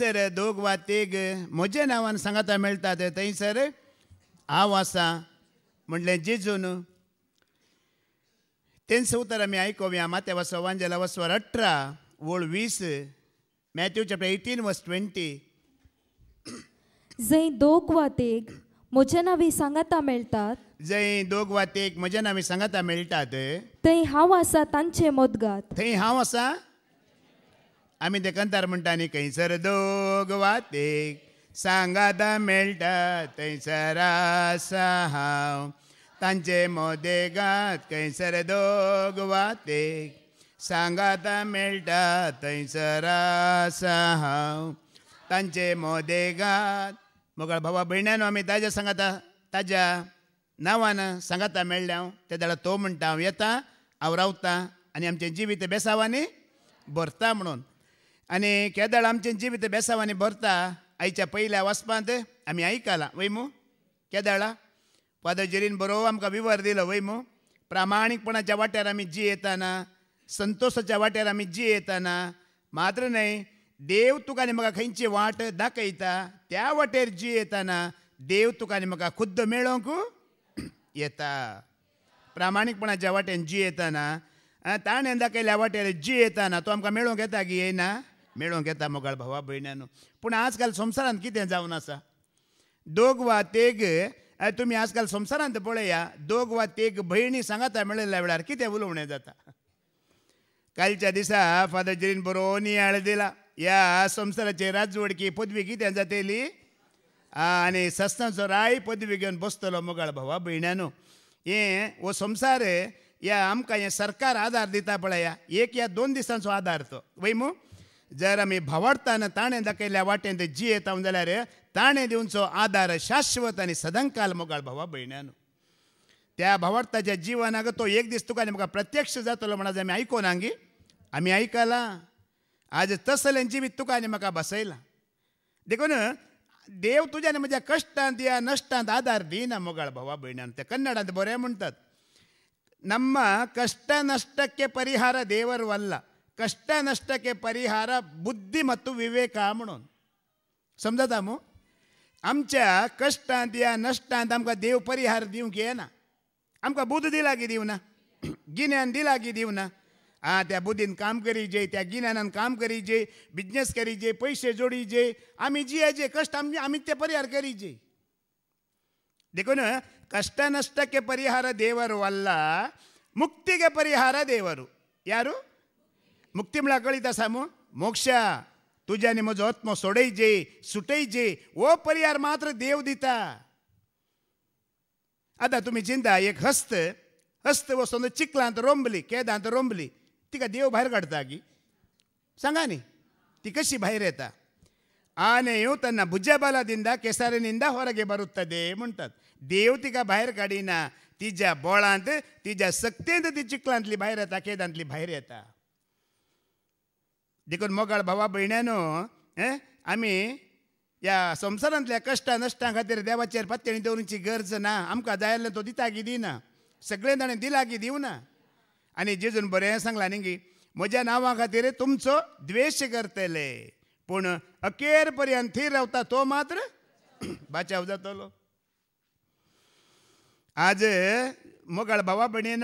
थंयसर दोग वा तीग म्हज्या नांवान सांगाता मेळटा ते थंयसर हांव आसा म्हणलें जेजून तेंच उतर आमी आयकुया माथ्या वसो वांजेला वसवर अठरा वळ वीस मॅथ्यू चॅप्टर एटीन वस ट्वेंटी जंय दोग वा तेग म्हज्या नांवी सांगाता मेळटात जंय दोग वा तेग म्हज्या नांवी सांगाता मेळटात थंय हांव आसा तांचे मोदगात थंय हांव आसा आम्ही ते कंतार म्हणटा न्ही खंयसर दोग वातेक सांगाता मेळटा थंयसर आसा हांव तांचे मोदेगात कैसर दोग वाते सांगाता मेळटा थंयसर आसा हांव तांचे मोदेगात मोगळ भावा भयणानो आम्ही ताज्या सांगाता ताज्या नावान सांगाता मेळ्ळें हांव ते जाल्यार तो म्हणटा हांव येता हांव रावता आनी आमचें जिवीत बेसावांनी भरता म्हणून आणि केदळ आमचे जिवीत बेसावांनी भरता आईच्या पहिल्या वसपांत आम्ही ऐकला वैमू केदळा फादर बरो आमकां विवर दिलो वैमू प्रामाणिकपणाच्या प्रामाणीकपणाच्या वाट्यार आम्ही जी येताना संतोषाच्या वाट्यार आम्ही जी येताना मात्र न्हय देव तुका आनी म्हाका खंयची वाट दाखयता त्या वाटेर जी येताना देव तुका आनी म्हाका खुद्द मेळोवंक येता प्रामाणीकपणाच्या वाटेन जी येताना ताणें दाखयल्या वाटेर जी येताना तो आमकां मेळोवंक येता की येना मेळोवंक येता मोगाळ भावा भयण्यान पूण आजकाल संवसारांत कितें जावन आसा दोग वा तेग तुमी आजकाल संवसारांत पळया दोग वा तेग भयणी सांगाता मेळयल्या वेळार कितें उलोवणें जाता कालच्या दिसा फादर जिरीन बरो नियाळ दिला ह्या संवसाराचे राजवडकी पदवी कितें जातेली आनी सस्तांचो राय पदवी घेवन बसतलो मोगाळ भावा भयण्यानो हें हो संवसार या आमकां हें सरकार आदार दिता पळया एक या दोन दिसांचो आदार तो वैमू जर ताणे दाखयल्या वाटेन ते जी ಜಿಯೆ रे ताणे देऊनचो आधार शाश्वत आणि सदंकाल मोगाळ भावा भयण्यान त्या भवार्थाच्या जीवनाक तो एक दिस तुका म्हाका प्रत्यक्ष जातलो म्हणा आमी ऐको नांगी आम्ही ऐकला आज तसलें जिवीत तुका आणि म्हाका बसयला देखून देव तुज्यान म्हज्या कश्टांत या नश्टांत आधार दिना मोगाळ भावा भयण्यान ते कन्नडांत बरें म्हणटात कष्ट कष्ट नष्टके परिहार देवर वल्ला कष्ट परिहार के परिहार विवेक ವಿವೇಕ म्हणून समजत मो आमच्या कष्टांत या नष्टांत आमकां देव परिहार दिवंक येना आमकां बुद्ध दिला की दिवना गिन्यान दिला की ना आ त्या बुद्धीन काम करी जे त्या गिन्यानान काम करी बिजनेस बिझनेस जे पैसे जोडीजे आम्ही जियाचे कष्ट आम्ही ते परिहार कष्ट देखून के परिहार परिहार वाला मुक्ति के परिहार देवरु यारो ముక్తింలాగలితాసాము मोक्षा तुझ्याने మజ आत्म सोडायचे सुटायचे ओ परिहार मात्र देव दिता आता तुम्ही जिंदा एक हस्त हस्त वस्तून चिकलांत रोंबली केदांत रोंबली तिका देव बाहेर काढता की सांगा नी ती कशी बाहेर येता आनेयो त्यांना दिंदा केसारीनिंदा होरगे दे म्हणतात देव तिका बाहेर काढिना तिच्या बोळांत तिच्या सक्तेंत ती चिकलांतली बाहेर येता केदांतली बाहेर येता देखून मोगाळ भावा भयण्यानो ए आमी या संसारांतल्या कष्टा नश्टां खातीर देवाचेर पत्तणी दवरुची गरज ना आमकां जाय आसलें तो दिता की दिना सगळें ताणें दिला की दिवना आनी जेजून बरें सांगलां न्ही की म्हज्या नांवा खातीर तुमचो द्वेश करतले पूण अखेर पर्यंत थीर रावता तो मात्र बाचाव जातलो आज मोगाळ भावा भयणीन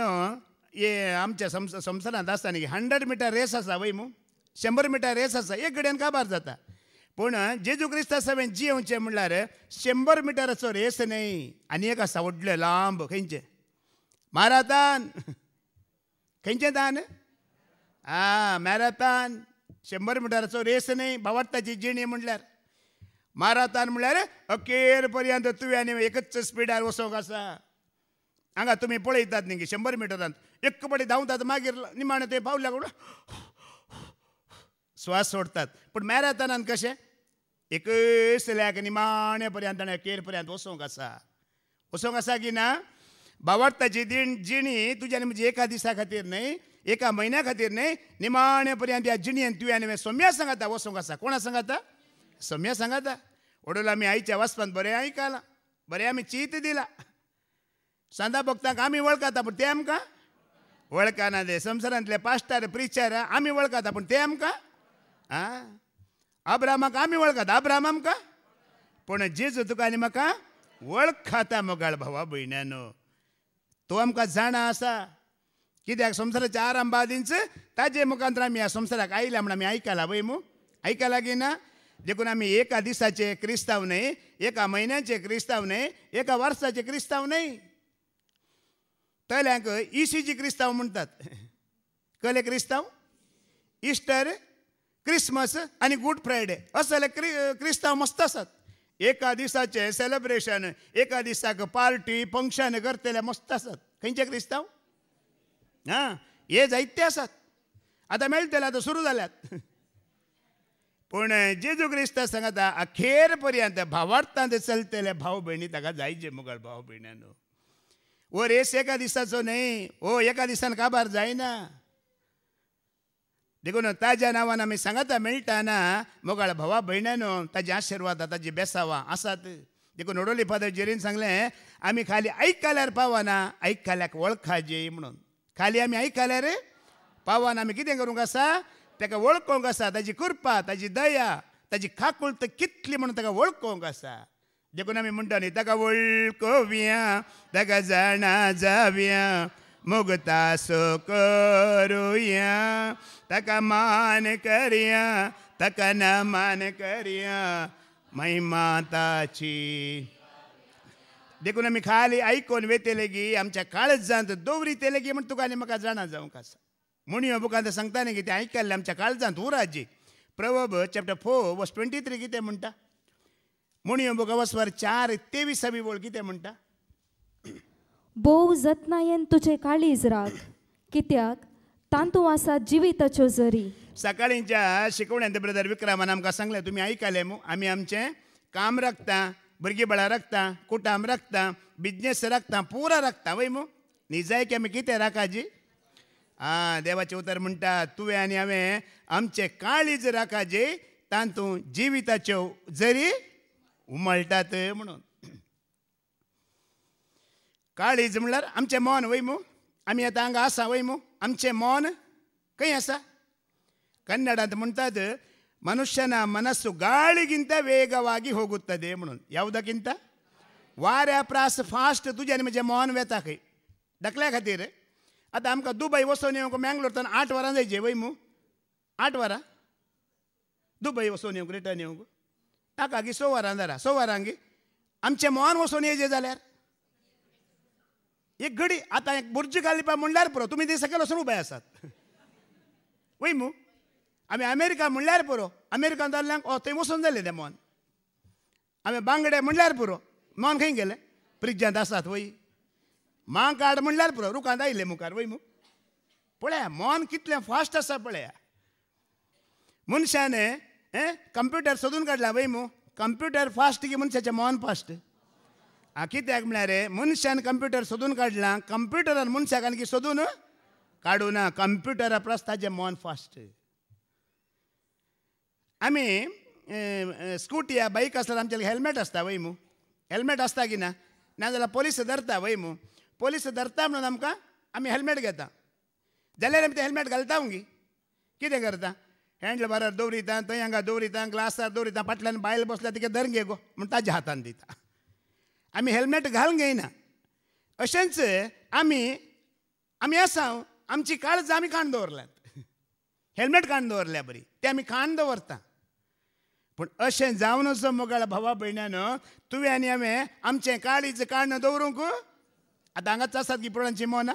हे आमच्या संसारांत आसता न्ही हंड्रेड मिटर रेस आसा वय मू शंबर मिटर रेस असा एक गड्यान काबार जाता पूण जेजू क्रिस्ता हांवें जिवचे म्हणल्यार शंबर मिटराचो रेस न्हय आनी एक आसा व्हडलो लांब खंयचें मॅरेथॉन खंयचें दान आ मॅरेथॉन शंबर मिटराचो रेस न्हय बावाडटाची जिणी म्हणल्यार मॅरेथॉन म्हणल्यार अखेर पर्यंत तुवें एकच स्पिडार वचोंक आसा हांगा तुमी पळयतात न्ही शंबर मिटरांत एक कपडे धांवतात मागीर निमाणें थंय पावल्या कोण श्वास सोडतात पण मॅरेथॉन कसे एकच लॅक निमाण्यापर्यंत आणि पर्यंत आनी अखेर पर्यंत असा आसा आसा की ना बावट ताची दिण जिणी तुज्यान म्हणजे एका दिसा खातीर न्हय एका महिन्या खातीर न्हय निमाण्यापर्यंत पर्यंत ह्या जिणयेन तुवें सोम्या सांगता वसोंक आसा कोणा सांगाता सोम्या सांगाता ओडून आम्ही आईच्या वाचपांत बरें आयकलां बरें आमी चीत दिला सांदा भक्तांक आमी वळखता पूण ते आमकां वळखना ते संवसारांतले पास्टार प्रिचार आमी वळखता पूण ते आमकां आ वळखात ಆಮಿ का पण ಪೂಣ तुका आणि म्हाका वळखाता मोगाळ भावा भयण्यानो तो आमकां जाणा आसा कित्याक संवसाराच्या आराम बादींच ताजे मुखांतर आमी ह्या संवसाराक आयल्या म्हण आमी आयकला पळय मू आयकला की ना देखून आमी एका दिसाचे क्रिस्तांव न्हय एका म्हयन्याचे क्रिस्तांव न्हय एका वर्साचे क्रिस्तांव न्हय तल्यांक इशीची क्रिस्तांव म्हणटात कले क्रिस्तांव इस्टर क्रिसमस आणि गुड फ्रायडे झालं क्रि क्रिस्तांव मस्त असतात एका दिसाचे सेलिब्रेशन एका दिसाक पार्टी फंक्शन करतेले मस्त आसात खंयचे क्रिस्तांव हां हे जायते असतात आता मेळटले आता सुरू जाल्यात पूण जेजू क्रिस्त सांगता अखेर पर्यंत भावार्थांत चलतले भाव भयणी ताका जायचे मुगल भाऊ भयण्यांनो ओ रेस एका दिसाचो नाही ओ एका दिसान काबार जायना देखून ताज्या नांवान आमी संगत मेळटाना मोगाळ भावा भयणानो ताजे आशीर्वाद ताजे बेसावा आसात देखून वडोली फादर जेरीन सांगले आम्ही खाली आयकल्यार पावना ओळखा जे म्हणून खाली आम्ही ऐकल्यार पावान आमी कितें करूंक आसा ताका आसा ताजी कृपा ताजी दया ताजी तर कितली म्हणून ताका वळखूंक आसा देखून आमी म्हणटा न्ही ताका वळखोव्या ताका जाणा जाव्या मुगता सो करूया तक मान करिया तक न मान करिया माताची ना आमी खाली आयकोन वेतेलेगी आमच्या काळच जांत दवरी तेलेगी म्हण तुका आनी म्हाका जाणा जावंक आसा म्हणयो बुकांत सांगता न्ही कितें आयकल्लें आमच्या काळजांत उराजी हो Proverbs chapter four verse twenty three कितें म्हणटा म्हणयो बुका वसवार चार तेवीसावी की कितें म्हणटा भोव जतनायेन तुझे काळीज राख कित्याक तांतू आसात जिविताच्यो जरी सकाळींच्या शिकवण्यांत ब्रदर विक्रमान आमकां सांगलें तुमी आयकले मू आमी आमचें काम रखता भुरगीं बळां रखता कुटाम रखता बिजनेस रखता पुरो रखता वय मू की आमी कितें राखाजी आं देवाचें उतर म्हणटा तुवें आनी हांवें आमचें काळीज राखाजी तांतू जिविताच्यो जरी उमळटात म्हणून काळीज म्हणल्यार आमचें मोन वय मू आमी आतां हांगा आसा वय मू आमचें मोन खंय आसा म्हणतात ಮುಂತಾದ ಮನುಷ್ಯನ गाळीगिंत ಗಾಳಿಗಿಂತ ವೇಗವಾಗಿ ಹೋಗುತ್ತದೆ म्हणून ಯಾವುದಕ್ಕಿಂತ वाऱ्या प्रास फास्ट तुझ्याने म्हणजे मोहन वेता खंय ढकल्या खातीर आतां आमकां दुबय वचून येवंक मेंगलोर आठ वरां जायचे वय मू आठ वरां दुबय वचून येवंक रिटर्न येवंक ताका गी सो वरां दरा सो वरांगी आमचें मोहन वचून येयचे जाल्यार एक घडी आता एक बुर्ज खालिपा म्हणल्यार पुरो तुम्ही ती सकयल वचून उभे आसात वय मू आम्ही अमेरिका म्हणल्यार पुरो अमेरिकान जाल्ल्यांक थंय वसून जाले तें मोन आमी बांगडे म्हणल्यार पुरो मोन खंय गेले प्रिग्जांत आसात वय मांग काड म्हणल्यार पुरो रुखांत आयले मुखार वय मू पळया मोन कितलें फास्ट आसा पळया मनशाने हे कम्प्युटर सोदून काडला वय मू कंप्युटर फास्ट की मनशाचें मोन फास्ट कित्याक म्हळ्यार रे मनशान कंप्युटर सोदून काढला कंप्युटर मनशाक आणखी सोदून काढू ना कंप्युटरा प्रस्ताचे मन फास्ट आम्ही स्कुटी या बाईक आसल्यार आमचे हेल्मेट असता वय मू हेल्मेट असता की ना नाजाल्यार पोलीस धरता वय मू पोलीस धरता म्हणून आमकां आमी हेल्मेट घेता जाल्यार आमी तें हेल्मेट घालता गी कितें करता हँडल दवरिता थंय हांगा दवरिता ग्लासार दवरिता फाटल्यान बायल बसल्या तिका धर गे गो म्हूण ताज्या हातान दिता आमी हेल्मेट घालून घेयना अशेंच आम्ही आम्ही आसा आमची काळज आम्ही खाण दवरल्यात हेल्मेट काण दवरल्या बरी ते आमी खाण दवरता पूण अशें जावन असो मोगाळ भावा भयणानो तुवें आनी हांवें आमचें काळीज काण दवरूंक आतां हांगाच आसात की पुराणांची मोना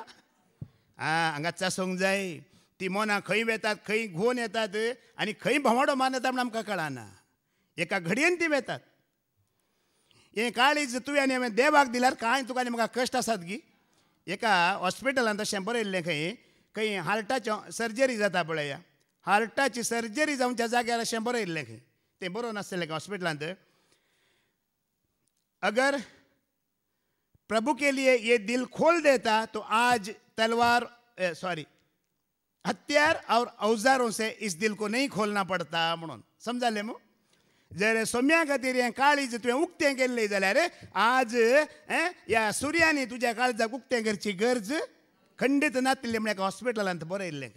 आं हांगा चासूंक जाय ती मोना खंय वेतात खंय घुंवून येतात आनी खंय मान येता म्हण आमकां कळना एका घडयेन ती वेतात हे काळीज ತುವೇನೆ देवाक दिल्यार काय तुका म्हाका कश्ट आसात गी एका हॉस्पिटलांत तशें बरयल्लें खंय खंय हार्टाची सर्जरी जाता पळय हार्टाची सर्जरी त्या जाग्यार अशें बरयल्लें खंय तें बरोवन आसलेलें खंय हॉस्पिटलांत अगर प्रभु के लिए ये दिल खोल देता तो आज तलवार सॉरी हत्यार और औजारों से इस दिल को नहीं खोलना पड़ता म्हणून समजाले मग जर सोम्या खातीर हें काळीज तुवें उक्तें केल्लें जाल्यार आज ह्या सुर्यानी तुज्या काळजाक उक्तें करची गरज खंडीत नातले म्हळ्यार हॉस्पिटलांत बरयल्लें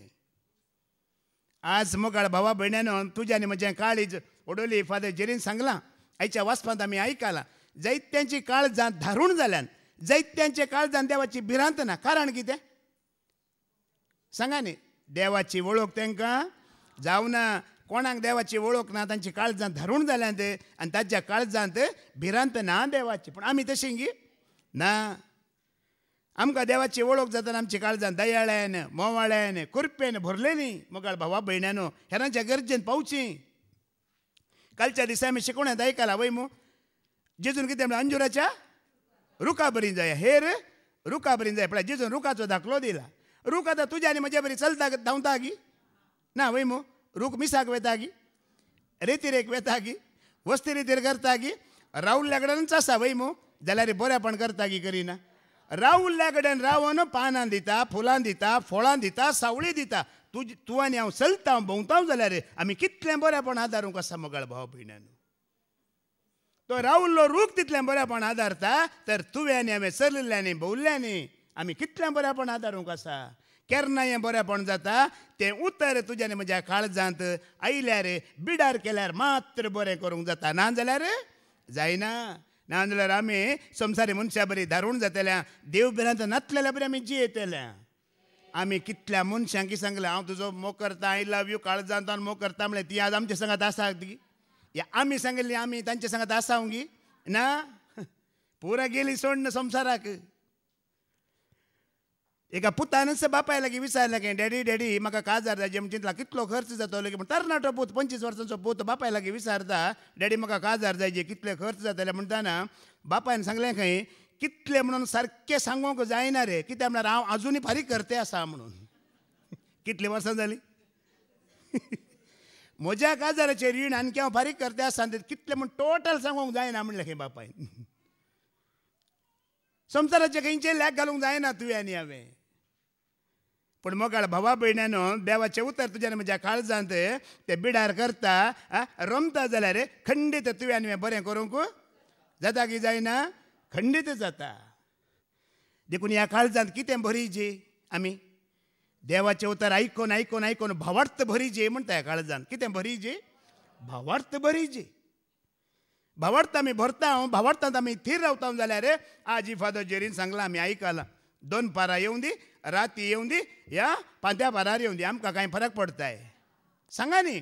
आज मोगाळ भावा भयण्यान तुज्यानी म्हजें काळीज उडोवली फादर जेरीन सांगलां आयच्या वाचपांत आमी आयकलां जैत्यांची काळजां धारूण जाल्यान जैत्यांच्या काळजांत देवाची भिरांत ना कारण कितें सांगा न्ही देवाची वळख तांकां जावना कोणाक देवाची वळख ना तांची काळजां धरून जाल्यां ते आनी ताच्या काळजांत भिरांत ना देवाची पूण आमी तशीं गी ना आमकां देवाची वळख जाता आमची काळजां दयाळ्यान मोवाळ्यान कुरपेन भरलेली मोगाळ भावा भयणानो हेरांच्या गरजेन पावची कालच्या दिसा आमी शिकवण्यात आयकलां वय मू जेजून कितें म्हणलें अंजुराच्या रुखा बरी जाय हेर रुखा बरी जाय पळय जेजून रुखाचो धाकलो दिला रूख आतां तुज्या आनी म्हज्या बरी चलता धांवता गी ना वय मू ರೂಕ್ वेतागी रेती ರೇತಿ वेतागी वस्ती रीतीर करतागी राहुल्याकडनच असा जाल्यार गी करतागी करिना राहुल लगडन रावन पानां दिता फुलां दिता फळां दिता सावळी दिता तू तूं आनी हांव चलता भोंवतां जाल्यार आमी कितलें पण आदारूंक आसा मोगाळ भाव भयणान तो राहुल्लो रूख तितलें पण आदारता तर तुवें आनी हांवें चलिल्ल्यांनी आम्ही आमी कितलें बरेपण आदारूंक आसा हे बरेपण जाता ते उतर तुज्यान म्हज्या काळजांत आयल्यार बिडार केल्यार मात्र बरें करूंक जाता नाजाल्यार जायना नाजाल्यार आमी संवसारी मनशां बरी धारूण जातल्या देवभिरांत नातलेल्या बरी आमी जियेतल्या आमी कितल्या मनशांक सांगलें हांव तुजो करता आय लव यू काळजांत करता म्हणलें ती आज आमच्या सांगात आसा गी आमी सांगिल्ली आमी तांचे सांगात आसा गी ना पुरा गेली सोड संवसाराक एका पुतान बापाय की विचारलें की डॅडी डॅडी म्हाका काजार जाय चिंतला कितलो खर्च जातलो की तरणाटो पूत पंचवीस वर्सांचो पूत बापाय की विचारता डॅडी म्हाका काजार जाय कितले खर्च जातले म्हणताना बापायन सांगले खंय कितले म्हणून सारखे सांगूक जायना रे कित्याक म्हणल्यार हांव अजूनही फारीक करते आसा म्हणून कितली वर्सां जालीं म्हज्या काजाराचे रीण आणखी हांव फारीक करते आसा कितले म्हणून टोटल सांगूंक जायना म्हणलें खंय बापायन संसाराचे खंयचे लॅक घालूंक जायना तुवें आनी हांवें पण मोगाळ भावा देवचे देवाचे उतर तुज्यान म्हज्या काळजांत ते बिडार करता रमता जाल्यार खंडीत तुवें आनी बरें करूंक जाता की जायना खंडीत जाता देखून ह्या काळजांत कितें जी आमी देवाचे उतर आयकून आयकून आयकून भावार्थ जी म्हणटा ह्या काळजांत कितें जी भावार्थ जी भावार्थ आमी भरता हांव भावार्थांत आमी थीर रावता जाल्यार आजी फादर जेरीन सांगला आमी आयकलां दोन पारा येऊन दी राती येऊन दी या पांत्या पारार येऊन दी आमकां कांय फरक पडताय सांगा नी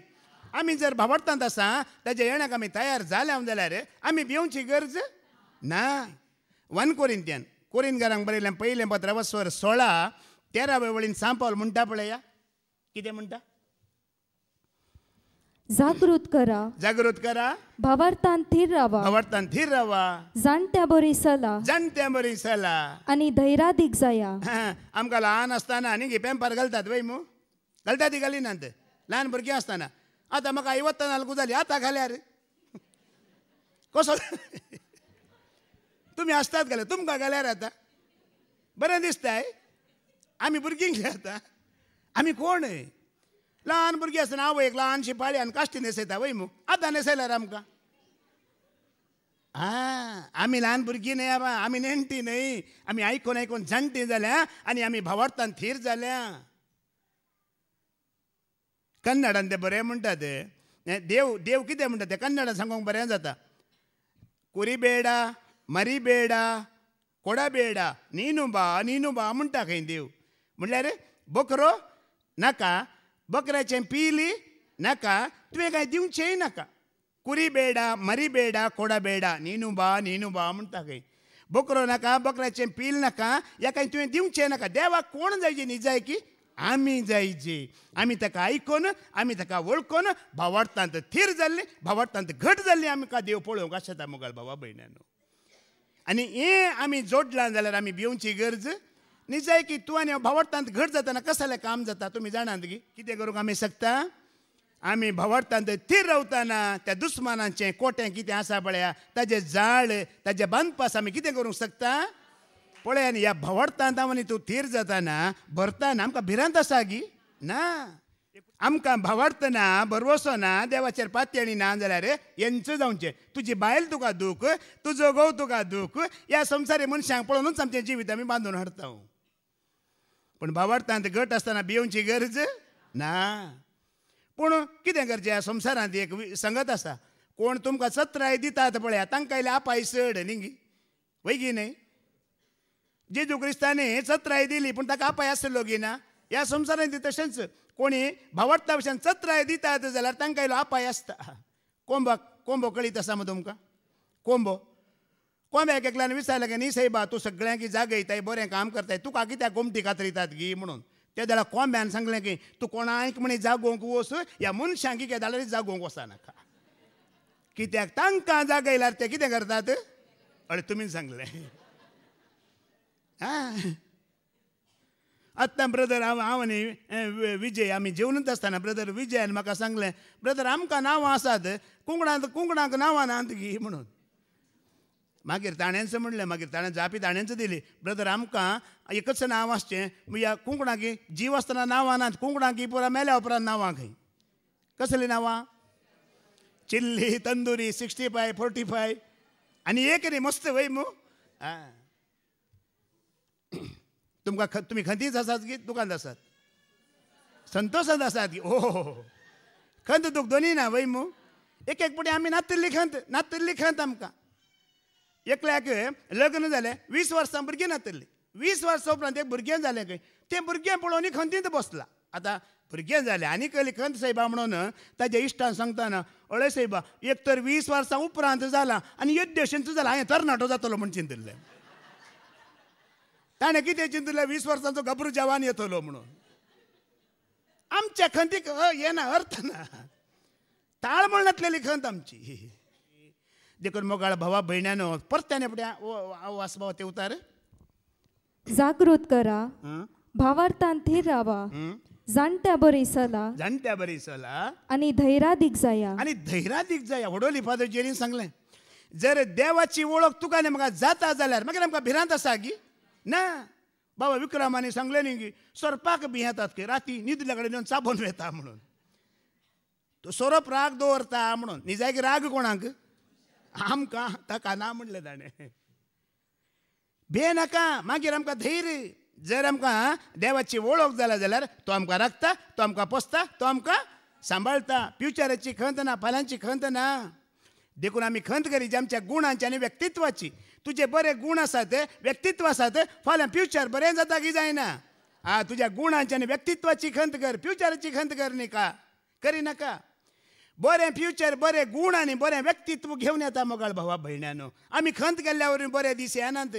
आम्ही जर भाबडटांत असा त्याच्या येण्याक आमी तयार झाल्या जाल्यार आम्ही भिवची गरज ना वन कोरिंत्यान घरांक पहिले पयलें वसवर सोळा तेरावे वळीन सांपावल म्हणटा पळया कितें म्हणटा जागृत करा जागृत करा भावार्थान थीर राहा भावार्थान थीर राहा जाणत्या बरी सला जाणत्या बरी सला आणि जाया दिग्जाया आमकां ल्हान आसतना आनी घेप्यांपार घालतात वय मू घालता ती घाली ना लहान ल्हान भुरगीं आसतना आतां म्हाका आयवत्ता नाल्कू गुजाली आतां घाल्यार कसो तुम्ही असतात गेले तुमकां गेल्यार आता बरें दिसताय आम्ही भुरगीं आता आम्ही कोण ल्हान भुरगीं आसतना आवय एक ल्हान शिपाळी आनी काश्टी न्हेसयता वय मू आतां न्हेसयल्यार आमकां आ आमी ल्हान भुरगीं न्हय बाबा आमी नेणटी न्हय आमी आयकून आयकून जाणटी जाल्या आनी आमी भावार्थान थीर जाल्या कन्नडान ते बरें म्हणटा ते देव देव कितें म्हणटा ते कन्नडान सांगूंक बरें जाता कुरी बेडा मरी बेडा कोडा बेडा नीनू बा नीनू बा म्हणटा खंय देव म्हणल्यार बोकरो नाका बकऱ्याचे पि तुम्ही काय देऊन चे नाका कुरी बेडा मरी बेडा कोडा बेडा नीनू बा नीनू बा म्हणता काही बकर नाका बकऱ्याचे नका या काही तुम्ही देऊन चे नका देवा कोण जायचे जाय की आम्ही जायचे आम्ही तिका ऐकून आम्ही तिका ओळखून भावार्थांत थिर जल भावार्थांत घट आम्ही का देव पळोवंक कशा मोगल बाबा भयणांनो आणि आम्ही जोडला जाल्यार आम्ही भिवची गरज निजाय की तू आणि भावार्थांत घट जाताना कसाला काम जाता तुम्ही जाणार की कितें करूंक आमी शकता आम्ही भावार्थांत थीर रवताना त्या दुस्मानांचे कोटें किती आसा पळया ताजे जाळ ताजे बांदपास आमी किती करूंक शकता पळय आणि या भावार्थांत आम्ही तू थीर जाताना भरताना आमकां भिरांत आसा गी ना आमकां भावार्थ ना भरवसो ना देवाचेर आणि ना जाल्यार यांचं जावचे तुजी बायल तुका दूख तुजो घोव तुका दूख या संसारी मनशांक पळोवनूच आमचें जिवीत आमी बांदून हाडता पण बाबार्थांत घट आसतना भियोवची गरज ना पूण कितें करचें संसारात एक संगत आसा कोण तुमकां सत्राय दितात पळया तांकां आयले आपाय चड न्ही वैगी न्हय जेजू क्रिस्तानी सत्राय दिली पूण ताका आपाय आसलो गी ना ह्या संसारात तशेंच कोणी भावार्था भशेन सत्राय दितात जाल्यार तांकां आयलो आपाय आसता कोंबाक कोंबो कळीत आसा मग तुमकां कोंबो कोण एकल्यान विचारलें की न्ही सैबा तूं सगळ्यांक जाग बरें काम करताय तुका कित्याक गोमटी कातरितात गी म्हणून त्या जाल्यार कोंब्यान सांगलें की तूं कोणाक म्हणे जागोवंक वस ह्या मनशांक जाल्यार जागोवंक नका कित्याक तांकां जागयल्यार ते कितें करतात अरे तुम्ही सांगलें आं आत्तां ब्रदर हांव हांव न्ही विजय आमी जेवणूच आसतना ब्रदर विजयान म्हाका सांगलें ब्रदर आमकां नांवां आसात कुंकणांत कुंकणांक नांवां नात गी म्हणून मागीर ताण्यांचं म्हणलें मागीर ताणें जापी ताण्यांचं दिली ब्रदर आमकां एकच नांव आसचें ह्या कुंकणांकी जीव आसतना नांवां नात कुंकणांकी पुरा मेल्या उपरांत नांवां खंय कसलीं नांवां chilli tandoori sixty five forty five आनी एक रे मस्त वय मू आं तुमकां तुमी खंतीच आसात की दुकांत आसात संतोशांत आसात की ओ हो, हो, हो, खंत दुख दोनी ना वय मू एक एक पटी आमी नातरिल्ली खंत नातरिल्ली खंत आमकां एकल्याक लग्न जालें वीस वर्सां भुरगीं नातरलें वीस वर्सां उपरांत एक भुरगें जालें खंय तें भुरगें पळोवन खंतींत बसलां आतां भुरगें जालें आनी खंत साहेबा म्हणून ताज्या इश्टान सांगताना अळे साहेबा एक तर वीस वर्सां उपरांत जालां आनी यज्ञशेंचो जालां हांवें तरणाटो जातलो म्हूण चिंतिल्लें ताणें कितें चिंतिल्लें वीस वर्सांचो गबरू जवान येतलो म्हणून आमच्या खंतीक हें अर्थ ना ताळमळ नातलेली खंत आमची देखून मोगाळ भावा बहिण्यानं परत त्याने फुडें ते उतार जागृत करा भावार्थान थिर रावा जाणत्या बरी सला जाणट्या बरी सला आणि धैरा दिग जाया आणि धैरा दिग जाया वडोली फादर जेरीन सांगले जर देवाची ओळख तुका न्ही म्हाका जाता जाल्यार मागीर आमकां भिरांत आसा की ना बाबा विक्रमाने सांगले न्ही की सोरपाक भियेतात की राती न्हिदल्या कडेन येवन चाबून वेता म्हणून तो सोरोप राग दवरता म्हणून निजाय की राग कोणाक आमकां ताका ना म्हणलें ताणें भियेनाका मागीर आमकां धैर्य जर आमकां देवाची वळख जाला जाल्यार तो आमकां राखता तो आमकां पोसता तो आमकां सांबाळता फ्युचराची खंत ना फाल्यांची खंत ना देखून आमी खंत जे आमच्या गुणांची आनी व्यक्तित्वाची तुजे बरे गूण आसा ते व्यक्तित्व आसा ते फाल्यां फ्युचर बरें जाता की जायना आ तुज्या गुणांची आनी व्यक्तित्वाची खंत कर फ्युचराची खंत कर न्ही का करिनाका बरें फ्युचर बरें गूण आनी बरें व्यक्तित्व घेवन येता मोगाळ भावा भयण्यानो आमी खंत केल्ल्यावरून बरे दीस येनात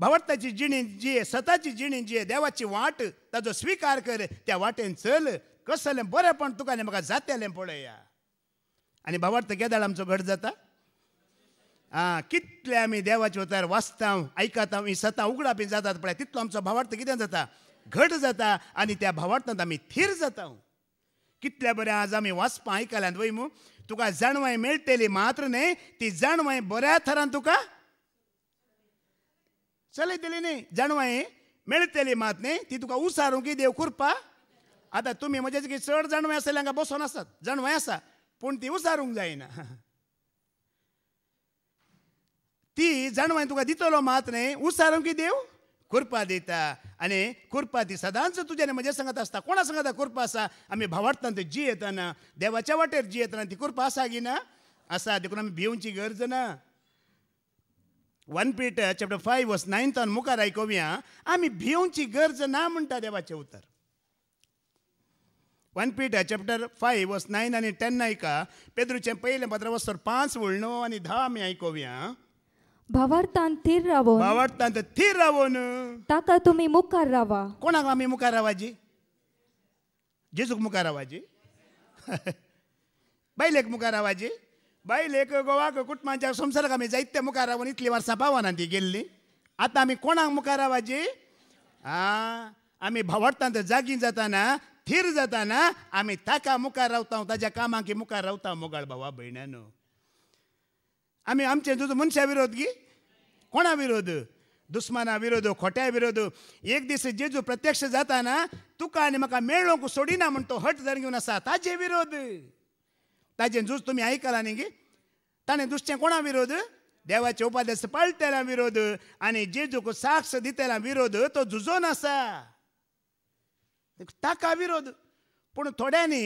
भावार्थाची जिणी जिये स्वताची जिणी जिये देवाची वाट ताजो स्विकार कर त्या वाटेन चल कसलें बरेंपण तुका आनी म्हाका जातलें पळया आनी भावार्थ गेदाळ आमचो घट जाता आं कितले आमी देवाचे उतार वाचता आयकता ही सतां उगडापी जातात पळय तितलो आमचो भावार्थ कितें जाता घट जाता आनी त्या भावार्थांत आमी थीर जाता कितल्या बऱ्या आज आमी वाचपा आयकल्यान वय मू तुका जाणवाय मेळटली मात्र न्ही ती जाणवाय बऱ्या थरान तुका चलयतली न्ही जाणवाय मेळटली मात न्ही ती तुका उसारूंक देव कृपा आतां तुमी म्हजे की चड जाणवाय आसले हांगा बसोन आसात जाणवाय आसा पूण ती उसारूंक जायना ती जाणवाय तुका दितलो मात न्ही उसारूंक देव कुर्पा देता आणि कुर्पा ती सदांच तुझ्याने माझ्या सांगत असता कोणा सांगता कुर्पा असा आम्ही भावार्थान ते जी येताना देवाच्या वाटेर जी येताना ती कुर्पा आसा गी ना असा देखून आम्ही भिवची गरज ना वन पीट चॅप्टर फायव्ह नाईन नायंथान मुखार ऐकूया आम्ही भिवची गरज ना म्हणता देवाचे उतर वन पीट चॅप्टर फायव्ह वस नायन आणि टेन ऐका पेद्रुचें पहिले पत्र वस्तर पांच व्हडणो आणि धा आमी ऐकूया भावार्थान थीर रावो भावार्थान थीर न ताका तुम्ही मुखार रावा कोणाक आमी मुखार रावाजी जेजूक मुखार रावाजी बायलेक मुखार रावाजी बायलेक गोवाक कुटुंबांच्या संसाराक आमी जायते मुखार रावून इतली वर्सां पावना ती गेल्ली आतां आमी कोणाक मुखार रावाजी आं आमी भावार्थान जागी जाताना थीर जाताना आमी ताका मुखार रावता ताज्या कामांक मुखार रावता मोगाळ भावा भयणानो आम्ही आमचे तुझं मनशा विरोध गी कोणा विरोध दुस्माना विरोध खोट्या विरोध एक दिस जेजू प्रत्यक्ष जाताना तुका आनी म्हाका मेळोंक सोडिना म्हण तो हट जर घेऊन असा ताजे विरोध ताजे झूज तुम्ही ऐकला न्ही गे ताणें दुसचे कोणा विरोध देवाचे उपादेश पाळतेला विरोध आनी जेजूक साक्ष दितेला विरोध तो झुजोन आसा ताका विरोध पण थोड्यांनी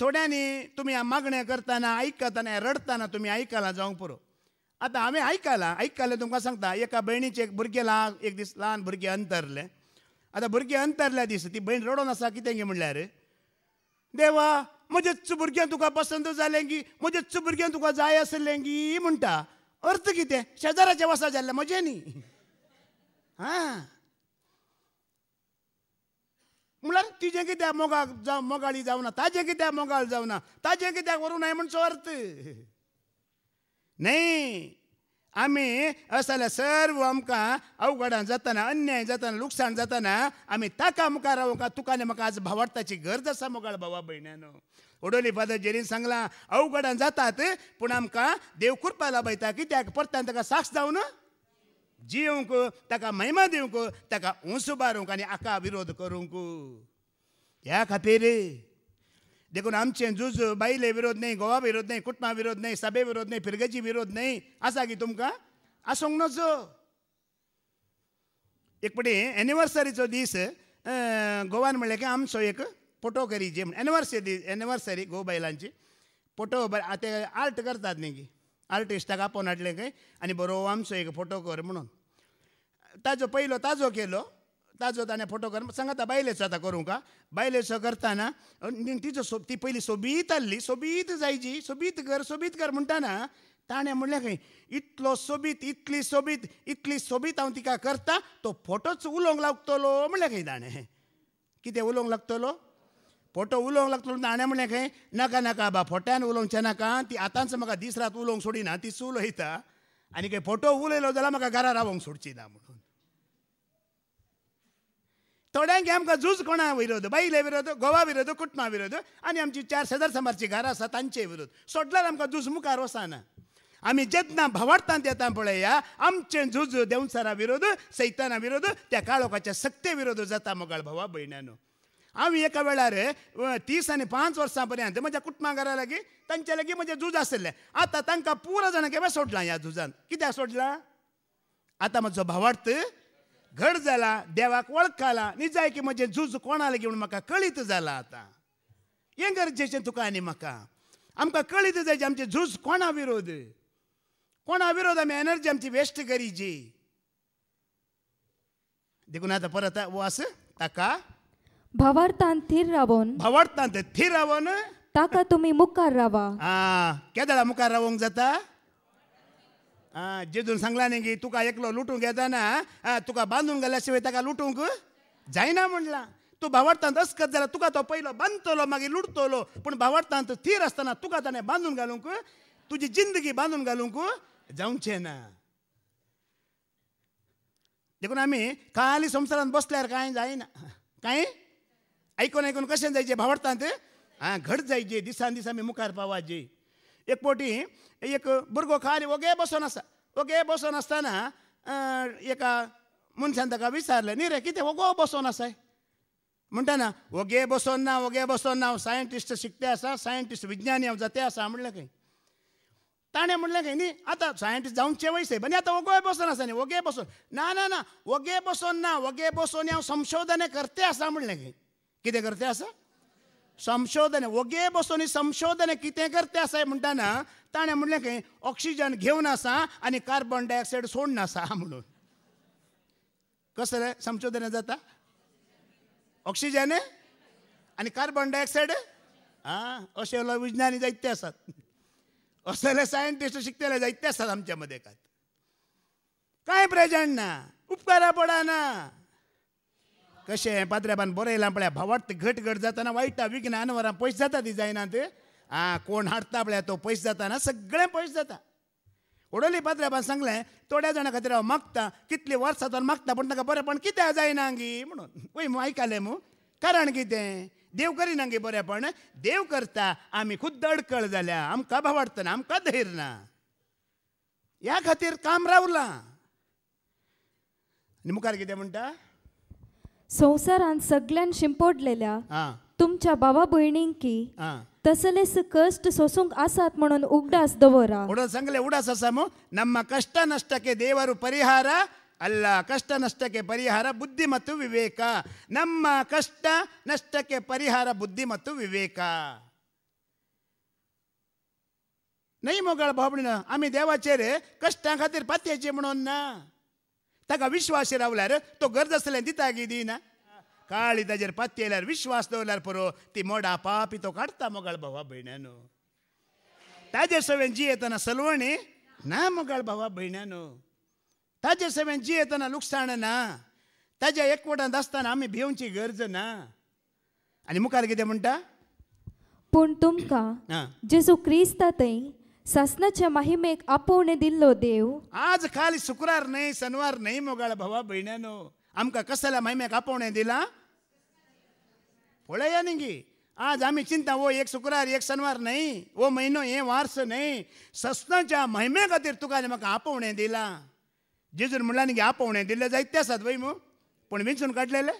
थोड्यांनी तुम्ही मागण्या करताना ऐकताना रडताना तुम्ही ऐकायला जावंक पुरो आता आम्ही आयकलां आयकलें तुमकां सांगता एका बहिणीचे एक भुरगें ल्हान एक दीस ल्हान भुरगें अंतरले आता भुरगें अंतरल्या दिस ती भयण रडोन आसा कितें गे म्हणल्यार देवा म्हजेच भुरगें तुका पसंत जालें की म्हजेच भुरगें तुका जाय आसलें की म्हणटा अर्थ कितें शेजाराचें वसा जाल्लें म्हजें न्ही हां तुझे तुजें कित्याक मोगा जावं मोगाळी जावना ताजें कित्याक मोगाळ जावना ताजें कित्याक व्हरूंक हांवें म्हण चोरत न्ही आमी असो जाल्यार सर्व आमकां अवघडां जाताना अन्याय जाताना लुकसाण जाताना आम्ही ताका मुखार रावूंक तुका आनी म्हाका आज भावार्थाची गरज आसा मोगाळ भावा भयण्यानो उडोली फादर जेरीन सांगलां अवघडां जातात पूण आमकां देव कृपाला लाभयता कित्याक परत्यान ताका साक्ष जावन जीवंकु ताका महिमा दिवंकु ताका उंसुबारूंक आनी आका विरोध करूंक ह्या खातीर देखून आमचें झुज बायले विरोध नहीं गोवा विरोध नहीं कुटुंबा विरोध नहीं सभे विरोध नहीं पिरगेची विरोध नहीं आसा की तुमकां आसूंक नजो एक पटी एनिवर्सरीचो दीस गोवान म्हणलें की आमचो एक पोटो करीचे म्हण एनिवर्सरी दीस एनिवर्सरी गोव बायलांची पोटो ते आर्ट करता नहीं की आर्टिस्टाक आपोवन हाडलें खंय आनी बरो आमचो एक फोटो कर म्हणून ताजो पहिलो ताजो केलो ताजो ताणे फोटो कर सांगता बायलेचो आता करू का बायलेचो करताना तिचं सो ती पहिली सोबीत आसली सोबीत जायची सोबीत कर सोबीत कर म्हणताना ताणें म्हणलें खंय इतलो सोबीत इतली सोबीत इतली सोबीत हांव तिका करता तो फोटोच उलोवंक लागतलो म्हणलें खंय ताणें कितें उलोवंक लागतलो फोटो उलोवंक लागतलो ताणें म्हणलें खंय नाका नाका बा फोट्यान उलोवचें नाका ती आतांच म्हाका दीस रात उलोवंक सोडिना ती उलयता आनी खंय फोटो उलयलो जाल्यार म्हाका घरा रावोंक सोडची ना म्हणून थोड्यांक आमकां झूज कोणा विरोध बैले विरोध गोवा विरोध कुटुंबा विरोध आनी आमची चार शेजार समारची घरां आसा तांचे विरोध सोडल्यार आमकां झूज मुखार वसना आमी जेतना भवार्थांत येता पळया आमचे झूज देंवसारा विरोध सैताना विरोध त्या काळोखाच्या सक्ते विरोध जाता मोगाळ भावा भयण्यानो हांव एका वेळार तीस आनी पांच वर्सां पर्यंत म्हज्या घरा लागीं तांचे लागीं म्हजें झूज आशिल्लें आतां तांकां पुरा जाणां केव्हा सोडलां ह्या झुजान कित्याक सोडलां आतां म्हजो भावार्थ घड झाला देवाक ओळखाला निजाय की म्हणजे झूज कोणाला घेऊन म्हाका कळीत झाला आता हें गरजेचें तुका आनी म्हाका आमकां कळीत जायचे आमचे झूज कोणा विरोध कोणा विरोध आम्ही एनर्जी आमची वेस्ट करीची देखून आता परत वास ताका भवार्थान थीर रावोन भवार्थान थीर रावोन ताका तुम्ही मुखार रावा आ केदळा मुखार रावोंक जाता जेजून सांगला न्ही की तुका एकलो लुटूंक येताना तुका बांदून गेल्याशिवाय ताका लुटूंक जायना म्हणला तूं भावार्थांत अस्कत जाल्यार तुका तो पयलो बांदतलो मागीर लुटतलो पूण भावार्थांत थीर आसतना तुका ताणें बांदून घालूंक तुजी जिंदगी बांदून घालूंक जावचें ना देखून आमी खाली संवसारांत बसल्यार कांय जायना कांय आयकून आयकून कशें जायचें भावार्थांत आं घट जायचे दिसान दीस आमी मुखार पावाचे एक पोटी एक भुरगो खाली ओगे बसून आसा ओगे बसून असताना एका मनशान ताका विचारलें न्ही रे कितें ओगो बसून आसाय म्हणटाना ओगे बसोन ना ओगे बसोन ना हांव सायंटिस्ट शिकते आसा सायंटिस्ट विज्ञानी हांव जाते आसा म्हणलें खंय ताणें म्हणलें खंय न्ही आतां सायंटिस्ट जावंचे वयसे आनी आतां ओगोय बसोन आसा न्ही ओगे बसोन ना ना ना ओगे बसोन ना ओगे बसोन हांव संशोधन करते आसा म्हणलें खंय कितें करते आसा संशोधन वगे बसोनी संशोधन कितें करते साहेब म्हणटाना ताणें म्हणलें खंय ऑक्सिजन घेवन आसा आनी कार्बन डायऑक्सायड सोडून आसा म्हणून कसलें संशोधन जाता ऑक्सिजन आनी कार्बन डायऑक्सायड आं अशे विज्ञानी जायते आसात असले सायंटिस्ट शिकतेला जायते आसात आमच्या मदेकात कांय प्रेजंट ना उपकारा पडना कशें पात्र्या बान बरं येयलां पळया घट घट जाताना वाटा विघ्न वरां पयस जाता ती जायना ते आं कोण हाडटा पळया तो पयस जाताना सगळें पयस जाता उडोली पात्र्याबान सांगलें थोड्या जाणां खातीर हांव मागता कितलीं वर्सांतल्यान मागता पूण ताका बरेंपण कित्याक जायना गी म्हणून वय आयकालें मू कारण कितें देव करिना गे बरेंपण देव करता आमी खुद्द अडकळ जाल्या आमकां भावार्थ ना आमकां धैर्य ना ह्या खातीर काम रावलां आनी मुखार कितें म्हणटा संसारान सगळ्यांत शिंपडलेल्या तुमच्या बाबा भयणीं की तसले कष्ट सोसूक आसात म्हणून उगडास दवरा म्हणून सांगले उडास असा मग नम्म कष्ट नष्ट के देवर परिहार अल्ल कष्ट नष्ट के परिहार बुद्धी मत विवेक नम्म कष्ट नष्ट के परिहार बुद्धी मत विवेक नाही मोगाळ बाबडी ना आम्ही देवाचे कष्टां खात पात्याचे म्हणून ना ताका विश्वास रावल्यावर तो गरज असल्या दिता की दिन काळी त्याचे पत्ते विश्वास दोल्यावर पुरो ती मोडा पाप तो काडता मोगाळ भावा भैण्यानो ताजे सवे जी येताना सलवणे ना मोगाळ भावा भैण्यानो ताजे सवे जी येताना लुकसाण ना ताज्या एकवटात असताना आम्ही भिवची गरज ना आणि मुखार किती म्हणता पण तुमका जेसू क्रिस्ता थं शासनाच्या माहिमेक आपोवणे दिल्लो देव आज खाली शुक्रार नाही शनवार नाही मोगाळ भावा भयण्यानो आमका कसल्या माहिमेक आपोवणे दिला पळया निघी आज आम्ही चिंता वो एक शुक्रार एक शनवार नाही वो महिनो हे वारस नाही सस्नाच्या महिमे खातीर तुका म्हाका आपोवणे दिला जेजून म्हणला न्ही आपोवणे दिले जायते आसात वै मु पण विंचून काढलेले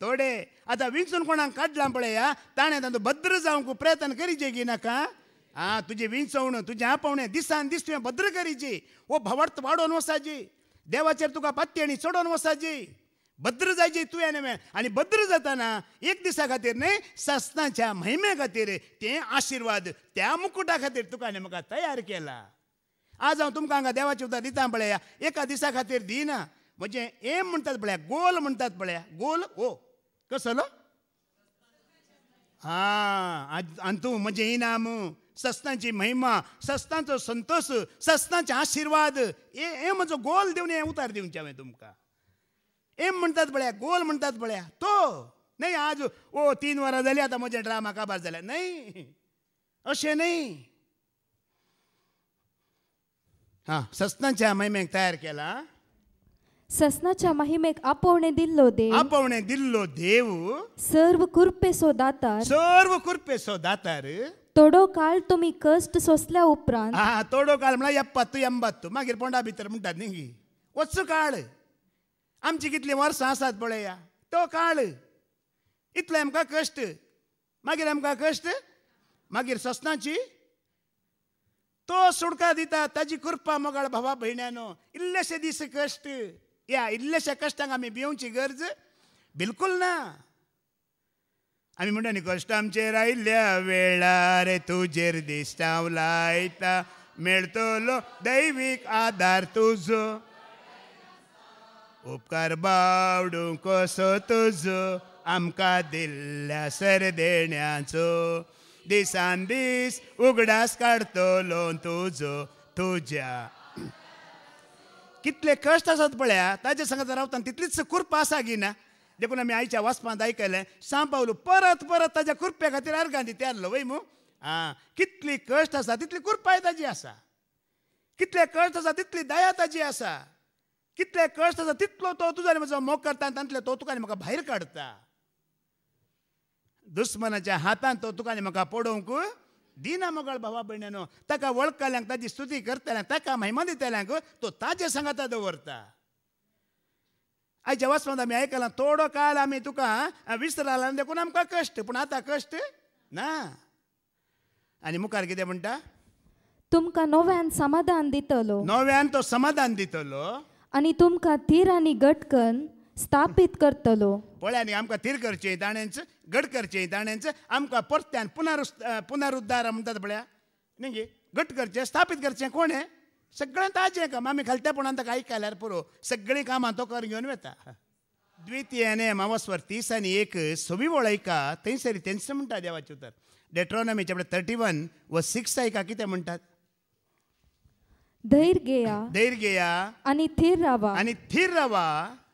थोडे आता विंचून कोणाक काडलां पळय ताणे तातूंत भद्र जावंक प्रयत्न करीचे की नाका आ तुझे विंचवण तुझ्या आपवणे दिसान दिस तुवें भद्र करीची वो भवर्त वाडोवन वसाची देवाचेर तुका पत्त्याणी आनी चडोवन वसाची भद्र जायची तुवें नव्हे आनी भद्र जाताना एक दिसा खातीर न्हय सस्तांच्या महिमे खातीर ते आशिर्वाद त्या मुकुटा खातीर तुका म्हाका तयार केला आज हांव तुमकां हांगा देवाचे उदक दिता पळया एका दिसा खातीर दिना म्हणजे एम म्हणटात पळया गोल म्हणटात पळया गोल ओ कसलो हां आनी तूं म्हजें इनाम सस्तांची महिमा सस्तांचो संतोष सस्तांचे आशिर्वाद हे म्हणजे गोल देऊन हे उतार देऊन हांवें तुमकां एम म्हणटात पळया गोल म्हणटात पळया तो नाही आज ओ तीन वरां जाली आता म्हज्या ड्रामा काबार जाल्या नाही अशें न्ही हा सस्तांच्या महिमेक तयार केला सस्नाच्या महिमेक आपोवणे दिल्लो देव आपवणे दिल्लो देव सर्व कुर्पे सो दातार सर्व कुर्पे सो दातार तोडो काळ तुम्ही कष्ट सोसल्या उपरांत हा तोडो काळ म्हणल्यार एप्पत एंबात्तू मागीर पोंडा भितर म्हणटात न्ही वच काळ आमची कितली वर्सां आसात पळया तो काळ इतले आमकां कश्ट मागीर आमकां कश्ट मागीर सोसनाची तो सुडका दिता ताजी कृपा मोगाळ भावा भयण्यानो इल्लेशे दीस कश्ट या इल्लेशा कश्टांक आमी भिवची गरज बिलकुल ना आमी म्हणटा न्ही आमचे आयिल्ल्या वेळार तुजेर दिश्टाव लायता मेळटलो दैवीक आदार तुजो उपकार बावडू कसो तुजो आमकां दिल्ल्या सरदेण्याचो दिसान दीस उगडास काडटलो तुजो तुज्या कितले कष्ट आसात पळया ताचे सांगत रावता तितलीच कुर्पा आसा गी देखून आमी आईच्या वाचपांत आयकलें सांपावलो परत परत ताज्या कृपे खातीर अर्घां दिते आहलो वय मू आं कितली कश्ट आसा तितली कृपाय ताजी आसा कितले कश्ट आसा तितली दया ताजी आसा कितले कश्ट आसा तितलो तो तुजो आनी म्हजो मोग करता आनी तांतले तो तुका आनी म्हाका भायर काडटा दुस्मनाच्या हातान तो तुका आनी म्हाका पडोवंक दिना मगळ भावा भयणेनो ताका वळखल्यांक ताजी स्तुती करतल्यांक ताका महिमा दितल्यांक तो ताजे सांगाता दवरता आय जेव्हा समजा आमी आयकलां थोडो काळ आमी तुका विसरला आनी देखून आमकां कश्ट पूण आतां कश्ट ना आनी मुखार कितें म्हणटा तुमकां नव्यान समाधान दितलो नव्यान तो समाधान दितलो आनी तुमकां थीर आनी गटकन स्थापीत करतलो पळय न्ही आमकां थीर करचें ताणेंच घट करचें ताणेंच आमकां परत्यान पुनरुस् पुनरुद्धार म्हणटात पळया न्ही घट करचें स्थापीत करचें कोण आहे सगळें ताजें काम आमी खालतेपणान ताका आई केल्यार पुरो सगळीं कामां तो कर घेवन वेता द्वितीयाने अमावस्वर तीस आनी एक सवी वळयका थंयसरी तेंच म्हणटा देवाचे उतर डेट्रॉनॉमीचे आपल्या थर्टी वन व सिक्स आयका कितें म्हणटात धैर घेया धैर घेया आणि थीर रावा आणि थीर रावा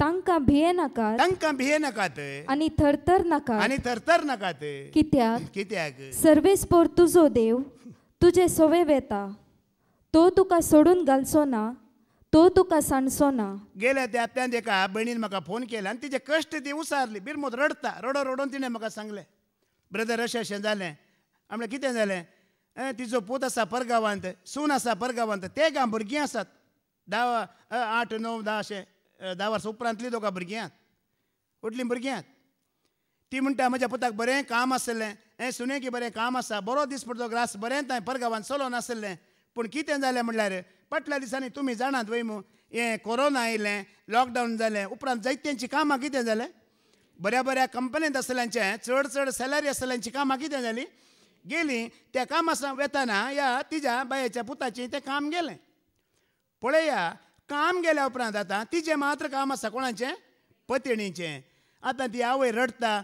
तांकां भिये नाका तांकां भिये नाकात आणि थरथर नाका आणि थरथर नाकात कित्याक कित्याक सर्वेस पोर तुजो देव तुजे सोवे वेता तो तुका सोडून घालचो ना तो तुका सांडचो ना गेल्या त्यातल्यान एका भयणीन म्हाका फोन केला आनी तिचे कश्ट ती उसारली बिरमोद रडता रडो रडोन तिणें म्हाका सांगलें ब्रदर अशें अशें जालें म्हणल्यार कितें जालें तिचो पूत आसा परगांवांत सून आसा परगांवांत ते गांव भुरगीं आसात धा आठ णव धा अशें धा वर्सां उपरांतली दोगां उठलीं व्हडलीं भुरग्यांत ती म्हणटा म्हज्या पुताक बरें काम आसलें हें सुने की बरें काम आसा बरो दीस पडतो ग्रास बरें तें परगांवांत सोलो नासलें पूण कितें जालें म्हणल्यार पटल्या दिसांनी तुमी जाणात वयमो हे हें कोरोना आयलें लॉकडावन जालें उपरांत जैत्यांची कामां कितें जालें बऱ्या बऱ्या कंपनींत आसल्यांचें चड चड सॅलरी आसल्यांची कामां कितें जालीं गेलीं त्या सावन वेताना या तिज्या बायेच्या पुताचें तें काम गेलें पळया काम गेल्या उपरांत आतां तिजें मात्र काम आसा कोणाचें पतिणीचें आतां ती आवय रडटा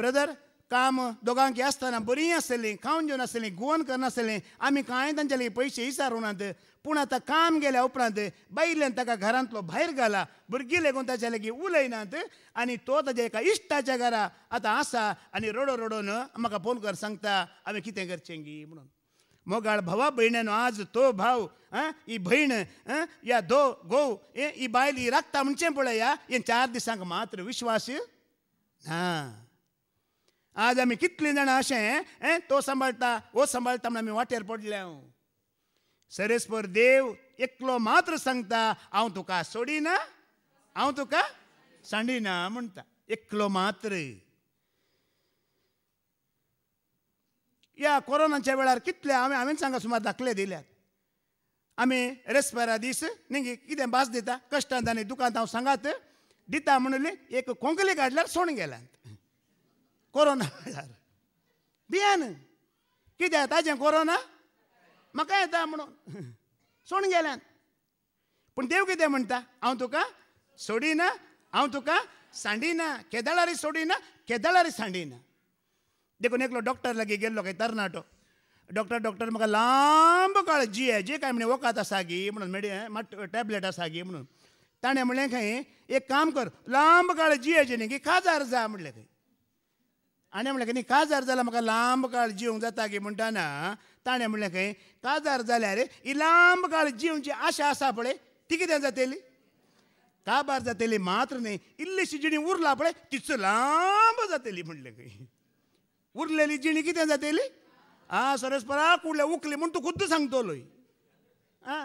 ब्रदर काम दोघांक आसतना बरी आसतली खावन जेवनासतली गुवन करनासतली आमी कांय तांच्या पयशे इसारूनात पूण आतां काम गेल्या उपरांत बायलेन ताका घरांतलो भायर घाला भुरगीं लेगून ताच्या लागीं उलयनात आनी तो ताच्या एका इश्टाच्या घरा आतां आसा आनी रडो रडोन म्हाका फोन कर सांगता हांवें कितें करचें गी म्हणून मोगाळ भावा भयणानो आज तो भाव आं ही भयण या दो घोव ही बायल ही राखता म्हणचें पळय या चार दिसांक मात्र विश्वास ना आज आम्ही कितलीं जाणां अशें तो सांबाळटा हो सांबाळटा म्हण आमी वाटेर पडल्या सरेस्पर देव एकलो मात्र सांगता हांव तुका सोडिना हांव तुका सांडिना म्हणटा एकलो मात्र या कोरोनाच्या वेळार कितले हांवें हांवें सांगा सुमार दाखले दिल्यात आमी रेस्पेरा दीस न्ही कितें भास दिता कश्टांत आनी दुकांत हांव सांगात दिता म्हणले एक कोंकली काडल्यार सोण गेल्यात कोरोना भियेन कितें येताचें कोरोना म्हाका येता म्हणून सोडून गेल्यान पूण देव कितें म्हणटा हांव तुका सोडिना हांव तुका सांडिना केदळारी सोडिना केदळारी सांडिना देखून एकलो डॉक्टर लागीं गेल्लो काय तरणाटो डॉक्टर डॉक्टर म्हाका लांब काळ जिये जे काय म्हणे वखद आसा गी म्हणून मेडिये टॅबलेट आसा गी म्हणून ताणें म्हणलें खंय एक काम कर लांब काळ जियेचे न्ही की काजार जा म्हणलें खंय म्हणलं म्हणलें न्ही काजार झाला म्हाका लांब काळ जीव जाता गे म्हणटाना ताणें म्हणलें खंय काजार रे ही लांब काळ जीवची आशा आसा पळय ती कितें जातेली काबार जातेली मात्र न्ही इल्लीशी जिणी उरला पळय तिचो लांब जातेली म्हणलें खंय उरलेली जिणी कितें जातेली आ सरस्पराक उरलें उकली म्हूण तूं खुद्द सांगतलोय आ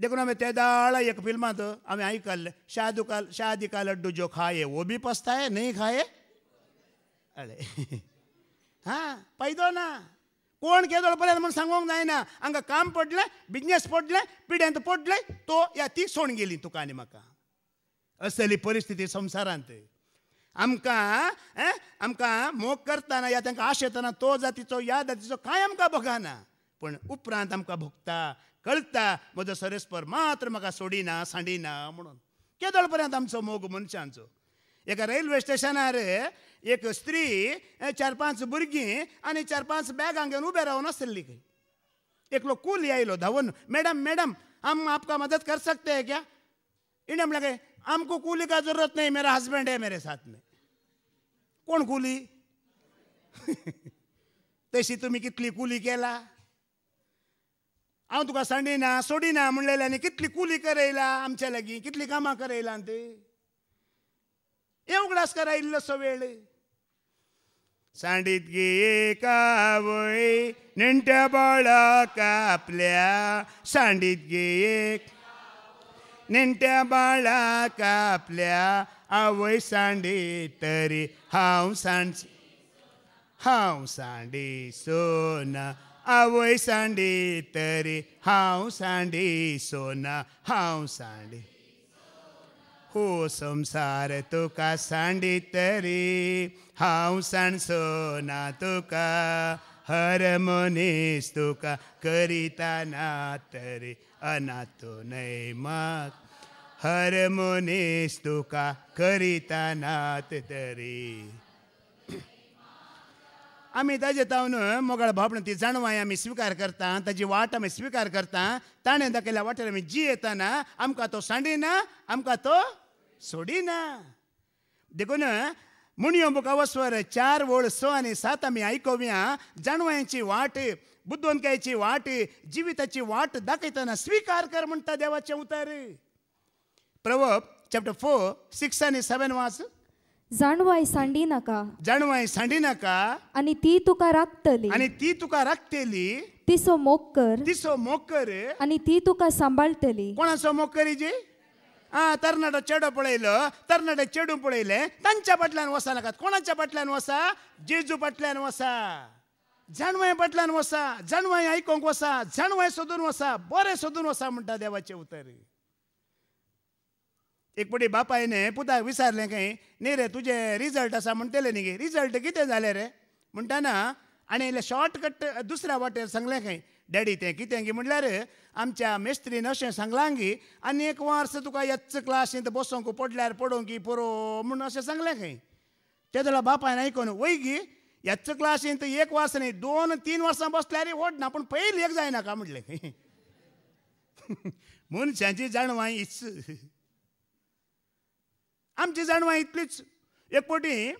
देखो हमें तेदाळ एक फिल्मात आम्ही ऐकले आई काल शादी का लड्डू जो खाये वो बी पस्ताय है खाये अरे हां पैदो ना कोण केदोळ पर्यंत म्हणून नाही ना हांगा काम पडलें बिझनेस पडले पिड्यांत पडले तो या ती सोण गेली तुका आनी म्हाका असली परिस्थिती संसारांत आमकां आमकां मोग करताना या तांकां आश येताना तो जातीचो ह्या जातीचो कांय आमकां भोगाना पूण उपरांत आमकां भोगता कळता म्हजो सरेस्पर मात्र म्हाका सोडिना सांडिना म्हणून केदोळ पर्यंत आमचो मोग मनशांचो एका रेल्वे स्टेशनार एक स्त्री चार पांच भुरगीं आनी चार पांच बॅगां घेवन उबें रावन आसली खंय एकलो कूल आयलो धांवन मॅडम मॅडम हम आपका मदत कर सकते हैं क्या इणें हम लगे हमको कूली का जरूरत नाही मेरा हस्बैंड है मेरे साथ में कोण कुली तशी तुम्ही कितली कुली केला हांव तुका सांडिना सोडिना म्हणलेलें आनी कितली कुली करयला आमच्या लागी कितलीं कामां करयला ते एवगडास करा इल्लोसो वेळ सांडीत गे कावळी नेणट्या बाळा कापल्या सांडीत गे नेणट्या बाळा कापल्या आवय सांडी तरी हांव सांड हांव सांडी सोना आवय सांडी तरी हाव सांडे सोना हाव सांडे हो संसार तुका सांडी तरी हाव सांड सोना तुका हर मनीस तुका करिता ना तरी अनातो नय माग हर मनीस तुका करिता नात तरी आमी ताजे तावन मोगाळ बापण ती जाणवाय आम्ही स्विकार करता ताजी वाट आम्ही स्विकार करता ताणें दाखयल्या वाटेर आमी जी येताना आमकां तो सांडिना आमकां तो सोडिना देखून मुणयो मुखां वसवर चार वळ स आनी सात आमी आयकुव्या जाणवायांची वाट बुद्धवंतकायची वाट जिविताची वाट दाखयतना स्विकार कर म्हणता देवाचें उतार प्रवप चॅप्टर फोर सिक्स आनी सेवन वाच जाणवाय सांडी नका जाणवाय सांडी नका आणि ती तुका राखतली आणि ती तुका राखतली तिसो मोकर तिसो मोकर आणि ती तुका सांबाळटली कोणाचं मोकरी जी हा तरणाटो चेडो पळयलो तरणाटे चेडू पळयले तांच्या फाटल्यान वसा नाकात कोणाच्या फाटल्यान वसा जेजू फाटल्यान वसा जाणवाय फाटल्यान वसा जाणवाय आयकोंक वसा जाणवाय सोदून वसा बरे सोदून वसा म्हणटा देवाचे उतर एक पटी बापा पुताक विचारलें काय न्ही रे तुझे रिजल्ट आसा म्हणतेले न्ही गे रिजल्ट कितें जालें रे म्हणताना आनी इल्लें शॉर्टकट दुसऱ्या वाटेर सांगलें खंय डॅडी तें कितें गे म्हणल्यार आमच्या मेस्त्रीन अशें सांगलां गी आनी एक वर्स तुका येच्च क्लासींत बसोंक पडल्यार पडोंक गी पुरो म्हूण अशें सांगलें खंय ते जाल्यार बापायन आयकून वय गी येच्च क्लासींत एक वर्स न्ही दोन तीन वर्सां बसल्यार ना पूण पयलीं एक जायनाका म्हटलें मनशांची जाणवाय इच्छ आमची जाणवा इतलीच एक पोटी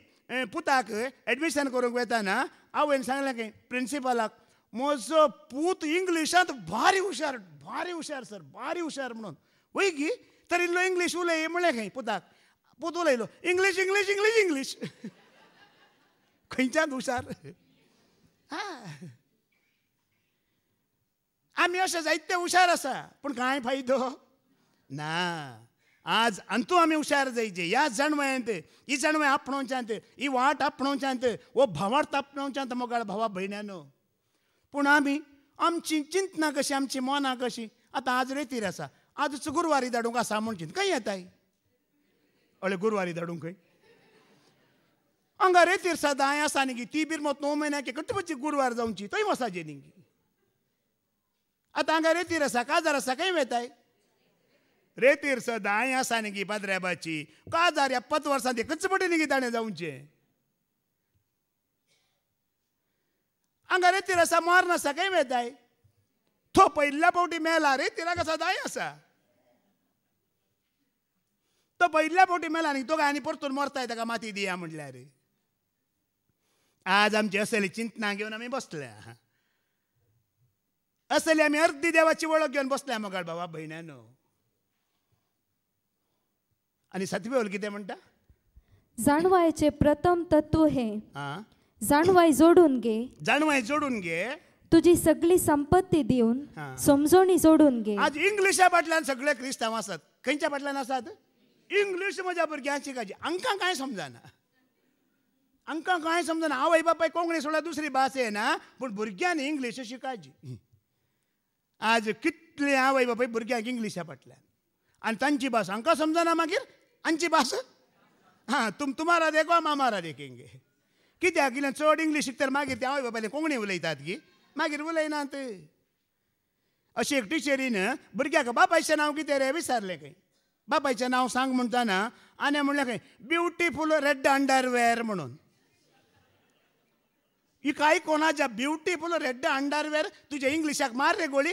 पुताक ॲडमिशन करूंक वेताना आवयन सांगलें की प्रिंसिपलाक मोजो पूत इंग्लिशांत भारी हुशार भारी हुशार सर भारी हुशार म्हणून वय तर इल्लो इंग्लीश उलय म्हणलें खंय पुताक पूत उलयलो इंग्लीश इंग्लीश इंग्लीश इंग्लीश खंयच्यान हुशार हा आमी अशे जायते हुशार आसा पूण कांय फायदो ना आज अंतु हमें होशियार जाइए या जन्म आते ई जन्म अपनो चाहते ई वाट अपनो चाहते वो भवार्थ अपनो चाहते मोगाळ भावा भयण्यानो पूण आम्ही आमची चिंतना कशी आमची मनां कशी आता आज रेतीर असा आज गुरवारी धाडूंक आसा म्हूण चिंतकाय येताय अळे गुरवारी धाडूंक खंय हांगा रेतीर सदांय आसा न्ही ती बीर मत म्हयन्या के एकटपची गुरुवार जावची थंय जे न्ही आतां हांगा रेतीर आसा काजार आसा खंय वेताय रेतीर सदांय आसा न्ही पाद्रेबाची काजार ह्या पत वर्सांत कच पटी न्ही ताणें जाऊंचे हांगा रेतीर आसा मार नासा काय वेताय तो पयल्ल्या फावटी मेला कसा दाई आसा तो पयल्या फावटी मेला न्ही तो काय आनी परतून मरताय ताका माती दिया रे आज आमची असली चिंतना घेवन आमी बसल्या असली आमी अर्दी देवाची वळख घेवन बसल्या मोगाड बाबा भयणानो आणि सातवी ओळ किती म्हणटा जाणवायचे प्रथम तत्व हे जाणवाय जोडून घे जाणवाय जोडून घे तुझी सगळी संपत्ती देऊन समजोणी जोडून घे आज इंग्लिशा फाटल्यान सगळे क्रिस्तांव असतात खंयच्या फाटल्यान आसात इंग्लिश म्हज्या भुरग्यांक शिकायची आमकां काय समजना आमकां काय समजना हांव आई बापाय कोंकणी सोडा दुसरी भास येना पूण भुरग्यांनी इंग्लीश शिकायची आज कितले आवय बापाय भुरग्यांक इंग्लिशा फाटल्यान आणि तांची भास हांकां समजना मागीर अंची भाषा हां तुम तुम्हाला देखो मामारा आम्हाला देखेंगे कित्याक कितें चड इंग्लिश तर मागीर ते आवय बाबाले कोंकणी उलयतात की मागीर उलयनात अशी एक टिचरीन भुरग्याक बापायचें नांव कितें रे विचारलें खंय बापायचें नांव सांग म्हणटाना आनी म्हणलें खंय ब्युटिफूल रेड अंडरवेअर म्हणून ही काय कोणाच्या ब्युटिफूल रेड अंडरवेअर तुज्या इंग्लिशाक मार रे गोळी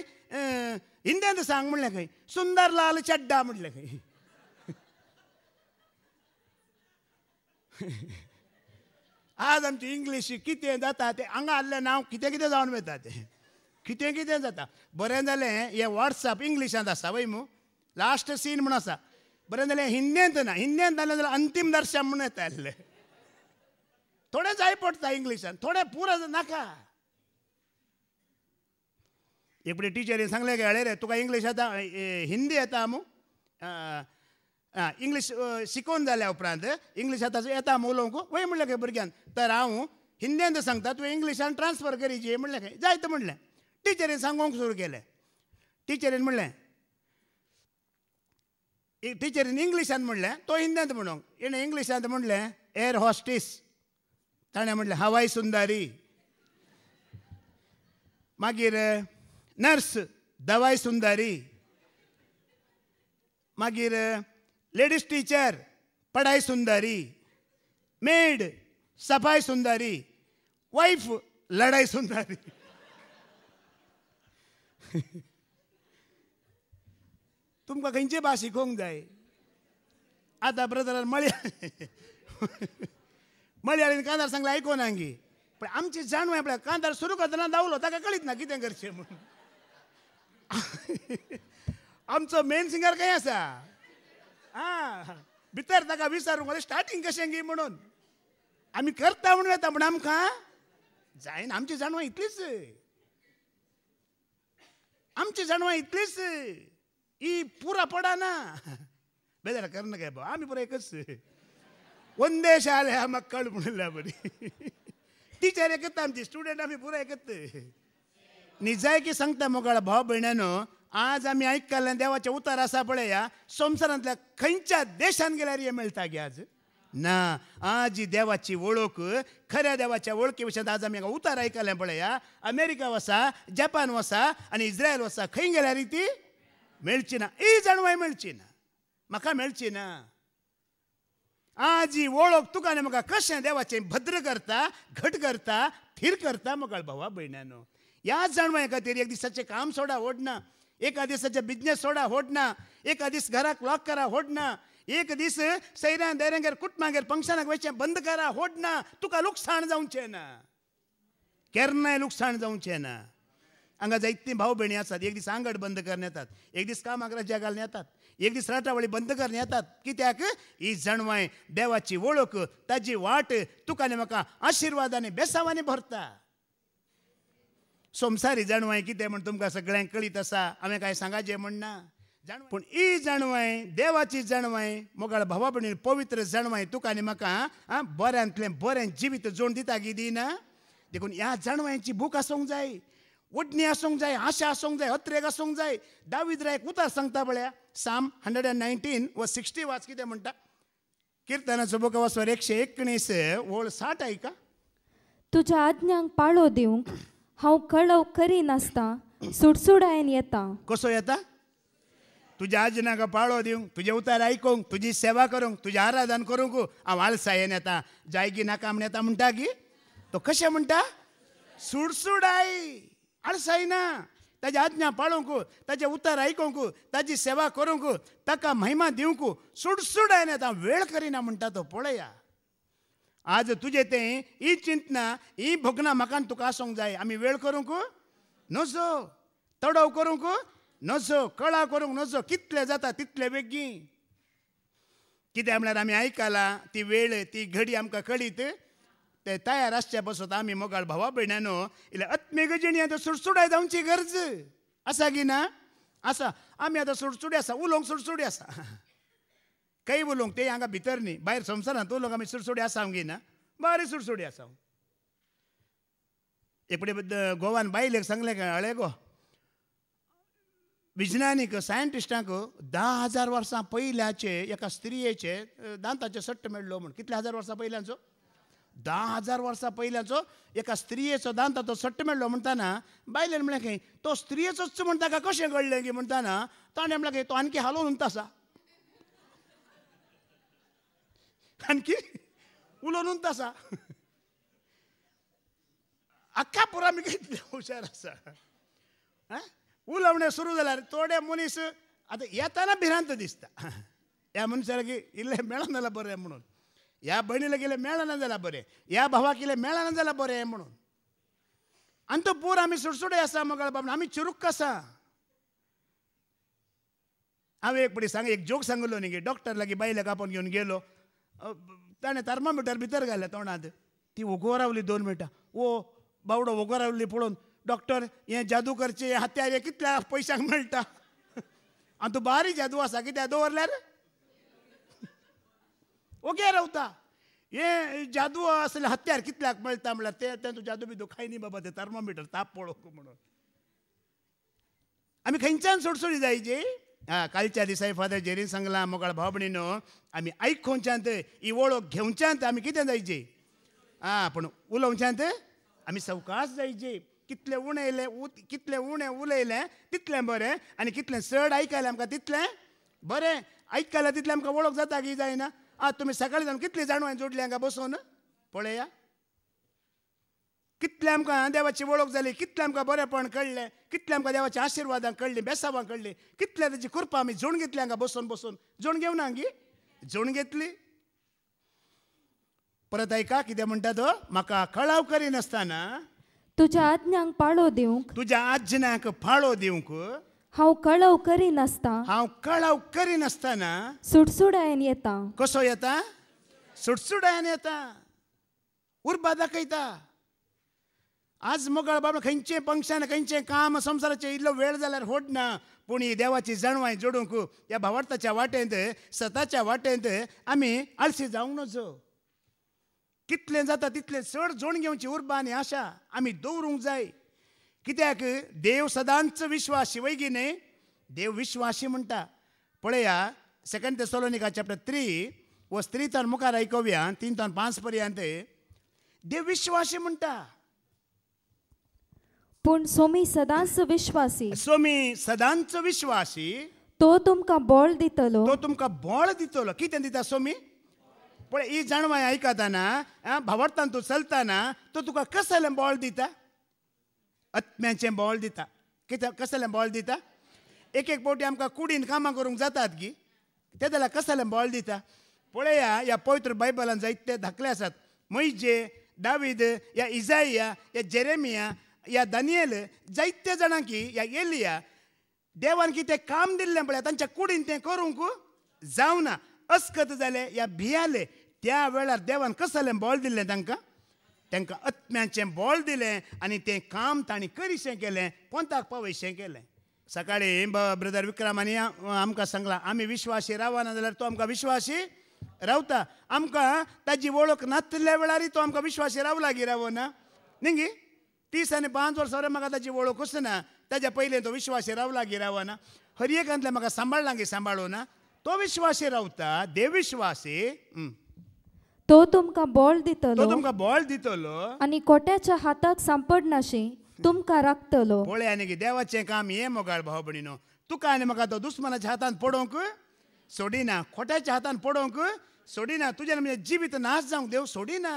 हिंदींत सांग म्हणलें खंय लाल चड्डा म्हणलें खंय आज आमची इंग्लीश कितें जाता तें हांगा आसलें नांव कितें कितें जावन वता तें कितें कितें जाता बरें जालें हें वॉट्सअप इंग्लिशांत आसा वय मू लास्ट सीन म्हूण आसा बरें जालें हिंदींत ना हिंदींत जालें जाल्यार अंतीम दर्शन म्हूण येता आसलें थोडे जाय पडटा इंग्लिशान थोडे पुरो नाका एकपटी टिचरीन सांगलें गेले रे तुका इंग्लीश येता हिंदी येता मू इंग्लिश इंग्लीश झाल्या जाल्या उपरांत इंग्लीश आतां येता उलोवंक वय म्हणलें खंय भुरग्यांक तर हांव हिंदीन सांगता तुवें इंग्लिशान ट्रान्सफर जे म्हणलें खंय जायत म्हणलें टिचरीन सांगोंक सुरू केलें टिचरीन म्हणलें टिचरीन इंग्लिशान म्हणलें तो हिंदीत म्हणूंक इणें इंग्लिशांत म्हणलें एअर हॉस्टिस ताणें म्हणलें हवाई सुंदारी मागीर नर्स दवाई सुंदारी मागीर लेडीज टीचर पढ़ाई सुंदरी मेड सफाई सुंदरी वाइफ लढाई सुंदरी तुमकां खंयची भास शिकोवंक जाय आतां ब्रदर मळया मळयाळीन कांदार सांगला आयकोन हांगी पण आमची जाणव आपल्या कांदार सुरू करताना दावलो ताका कळीत ना कितें करचें म्हणून आमचो मेन सिंगर काय असा हा भितर ताका विचारूंक ಮಳೆ स्टार्टींग कशें ಹೆಂಗೆ म्हणून आमी करता म्हणून येता पूण आमकां जायना आमची जाणवां इतलीच आमची जाणवां इतलीच ही पुरा पडाना बेजार करना काय भाऊ आमी पुराय एकच ಒಂದೇ ಶಾಲೆ ಆ कळ ಮುಣಿಲ್ಲ ಬರೀ टीचर एकत आमची स्टुडंट आम्ही पुरा एकत की सांगता मोगाळ भाव भयणानो आज आम्ही ऐकलं देवाच्या उतारा सापळया संसारातल्या खंयच्या देशात गेल्या रे मिळता गे आज ना आज ही देवाची ओळख खऱ्या देवाच्या वळखी विषयात आज आम्ही उतार आयकलें पळया अमेरिका वसा जपान वसा आणि इस्रायल वसा खंय रे ती मिळची ना ई जाणवाय मिळची ना म्हाका मेळची ना आज ही वळख तुका आनी म्हाका कशें देवाचें भद्र करता घट करता थिर करता मग भावा भयणानो या जाणवाय खातीर एक दिसाचे काम सोडा ओडना एक दिवसाच्या बिझनेस सोडा होडना एक दिस घराक लॉक करा होडना एक दीस कुट मांगे कुटमांगेर पंक्शनाक वयचें बंद करा होडना तुका लुकसाण जावचें ना केन्नाय लुकसाण जावचें ना हांगा जायतीं भाव भयणी आसात एक दीस आंगड बंद करण्यात येतात एक दीस कामाकरा जगालन येतात एक दीस राटावळी बंद करून येतात कित्याक ही जणवाय देवाची वळख ताजी वाट तुका म्हाका आशीर्वादाने बेसावाने भरता संवसारी जाणवाय कितें म्हण तुमकां सगळ्यांक कळीत आसा हांवें कांय सांगाचें म्हणना पूण ही जाणवाय देवाची जाणवाय मोगाळ भावा भयणीन पवित्र जाणवाय तुका आनी म्हाका आं बऱ्यांतलें बरें जिवीत जोड दिता गी दिना देखून ह्या जाणवायांची भूक आसूंक जाय वडणी आसूंक जाय आशा आसूंक जाय अत्रेक आसूंक जाय दावीद रायक उतार सांगता पळया साम हंड्रेड अँड नायन्टीन व सिक्स्टी वाच कितें म्हणटा किर्तनाचो बुक वचवर एकशे एकोणीस ओळ साठ आयका तुज्या आज्ञांक पाळो दिवंक हा कळव करिनासता सुडसुडायन येता कसो येता तुझ्या आजनाक पाळो दिवंक तुजे उतार आयकूंक तुजी सेवा करूंक तुजें आराधन करूंक हांव आळसायेन येता जायगी नाका म्हण येता म्हणटा की तो कशें म्हणटा सुडसुडाय आळसाय ना ताजी आज्ञा पाळूंक ताजे उतार आयकूंक ताजी सेवा करूंक ताका महिमा दिवंक सुडसुडायन येता वेळ करिना म्हणटा तो पळया आज तुझे ते ही चिंतना ही भोगना म्हाका तुका आसूंक जाय आम्ही वेळ करूंक नसो तडव करूंक नसो कळा करूंक नसो कितले जाता तितले बेगीन कित्याक म्हळ्यार आम्ही आयकला ती वेळ ती घडी आमकां कळीत ते तयार आसचे बसत आम्ही मोगाळ भावा इले इल्या आत्मेगजिणी आतां सुडसुडाय जावची गरज आसा की ना आसा आम्ही आता सुडसुडी आसा उलोवंक सुडसुडी आसा काही बोलूंक ते हांगा भितर न्ही भायर संवसारांत लोक आमी सुडसुडी आसा आमगे ना बरे सुडसुडी आसा गोवान बायलेक सांगलें काय हळे गो विज्ञानीक सायंटिस्टांक धा हजार वर्सां पयल्याचे एका स्त्रियेचे दांताचे सट्ट मेळ्ळो म्हण कितले हजार वर्सां पयल्यांचो धा हजार वर्सां पयल्याचो एका स्त्रियेचो तो सट्ट मेळ्ळो म्हणटाना बायलेन म्हणले खंय तो स्त्रियेचोच म्हण ताका कशें घडलें की म्हणटाना ताणें म्हणलें खंय तो आणखी हालोवन आसा आणखी उलवून तसा अख्खा पुरा मी घेतले हुशार असा आ उलवणे सुरू झाला थोडे मनीस आता येताना भिरांत दिसता या मनशाला की इल्ले मेळना बरें म्हणून या बणीला गेले मेळना जाल्यार बरे या भावाक इल्लें मेळना जाल्यार बरे म्हणून आनी तो पूर आमी सुडसुडे आसा मोगाळ बाबा आमी चिरूक कसा हांवें एक पटी सांग एक जोक सांगलो न्ही गे डॉक्टरला की बायलेक आपण घेऊन गेलो ताणें थर्मामीटर भितर घाल्या तोंडात ती उगो रावली दोन मिनटं ओ बावडो उगो रावली पळोवन डॉक्टर हे जादू करचे हत्यार हे कितल्या पयशांक मेळटा आनी तू बारीक जादू असा कित्याक दवरल्यार ओगे रावता हे जादू असले हत्यार कितल्याक मेळटा म्हणल्यार ते तू जादू बिदू दुखाय न्ही बाबा ते थर्मामीटर ताप पळोवंक म्हणून आम्ही खंयच्यान सोडसोडी जायची कालच्या दिसा फादर जेरीन सांगला मोगाळ भाव आम्ही आमी आयकोनशांत ही वळख घेवच्यांत आम्ही कितें जायचे आं पूण उलोवच्यांत आमी सवकास जायचे कितले उणयलें उत कितलें उणें उलयलें तितलें बरें आनी कितलें चड आयकलें आमकां तितलें बरें आयकलें तितलें आमकां वळख जाता की जायना आं तुमी सकाळीं जावन कितलीं जाणवां जोडलीं हांगा बसून पळया कितले आमकां देवाची वळख जाली कितले आमकां बरेंपण कळ्ळें कितले आमकां देवाच्या आशिर्वादांक कळली बेसावां कळ्ळें कितले ताची कृपा आमी जोण घेतली हांगा बसून बसून जोण घेवना गी जोण घेतली परत आयका कितें म्हणटा तो म्हाका कळाव करिनासतना तुज्या आज्ञांक पाळो दिवंक तुज्या आज्ञांक पाळो दिवंक हांव कळव करिनासता हांव कळव करिनासतना सुडसुडायन येता कसो येता सुडसुडायन येता उर्बा दाखयता आज मोगळ बाबा खंयचें पंक्षान खंयचें काम संवसाराचें इल्लो वेळ जाल्यार होडना पूण ही देवाची जाणवाय जोडूंक ह्या भावार्थाच्या वाटेंत सताच्या वाटेंत आमी आळशी जावंक नजो कितलें जाता तितलें चड जोण घेवची उर्बा आनी आशा आमी दवरूंक जाय कित्याक देव सदांच विश्वासी वैगी न्हय देव विश्वासी म्हणटा पळया सेकंड सोलोनिका चॅप्टर थ्री व स्त्रीतान मुखार आयकोव्या तीन तान पांच पर्यंत देव विश्वासी म्हणटा पूण सोमी सदांच विश्वासी सोमी सदांच विश्वासी तो तुमकां बळ दितलो तो तुमकां बळ दितलो कितें दिता सोमी पण ही जाणवाय आयकताना भावार्थान तूं चलताना तो तुका कसलें बळ दिता आत्म्याचें बळ दिता कित्याक कसलें बळ दिता एक एक पावटी आमकां कुडीन कामां करूंक जातात गी ते जाल्यार कसलें बळ दिता पळया ह्या पवित्र बायबलान जायते धाकले आसात मैजे दावीद या इजाया या जेरेमिया या दनियेल जायते जाणांकी या एलिया देवान ते काम दिल्ले पळय तांच्या कुडीन ते करूंक ना अस्कत जाले या भियाले त्या वेळार देवान कसलें बोल दिल्लें तांकां तांकां आत्म्याचें बोल दिले आनी ते काम तांणी करीशें केले पोंताक पावयशें केले सकाळी ब्रदर विक्रमांनी आमकां सांगला आमी विश्वासी रावना जाल्यार तो आमकां विश्वासी रावता आमकां ताजी वळख नातल्या वेळारय तो आमकां विश्वासी रावला गी रावना ना गी तीस తీసని బాన్సోడు సౌరమ్మ కదా జీవోళకు వస్తున్నా తజ పైలేంతో విశ్వాసరావులా मग ಹರಿಯಗಂದ್ಲೆ की ಸಂಬಳಂಗೆ ना तो विश्वासी रावता देविश्वासे तो तुमका बॉल दितलो तो तुमका बॉल दितलो आणि कोट्याच्या हातात संपडनाशी तुमका राखतलो पोळे आणि देवाचे काम हे मोगाळ भाव बणिनो तुका आणि मग तो दुश्मनाच्या हातान पडोंक सोडिना खोट्याच्या हातान पडोंक सोडिना तुझ्या म्हणजे जीवित नाश जाऊ देव सोडिना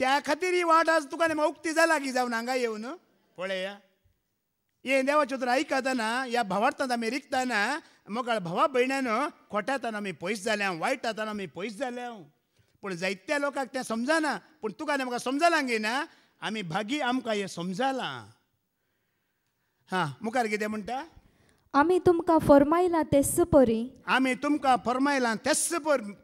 त्या खातीर ही वाट आज तुका नेमका उक्ती लागीं जावन हांगा येवन पळया हे देवाचे तर आयकताना या भावार्थांत आमी रिकताना मोगाळ भावा भयणान खोट्यातान आमी पयस जाल्या वायट जाताना आमी पयस जाल्या पूण जायत्या लोकांक तें समजना पूण तुका म्हाका समजलां ना आमी भागी आमकां हें समजालां हां मुखार कितें म्हणटा आम्ही तुमका फरमायला तेस परी आम्ही तुमका फरमायला तेस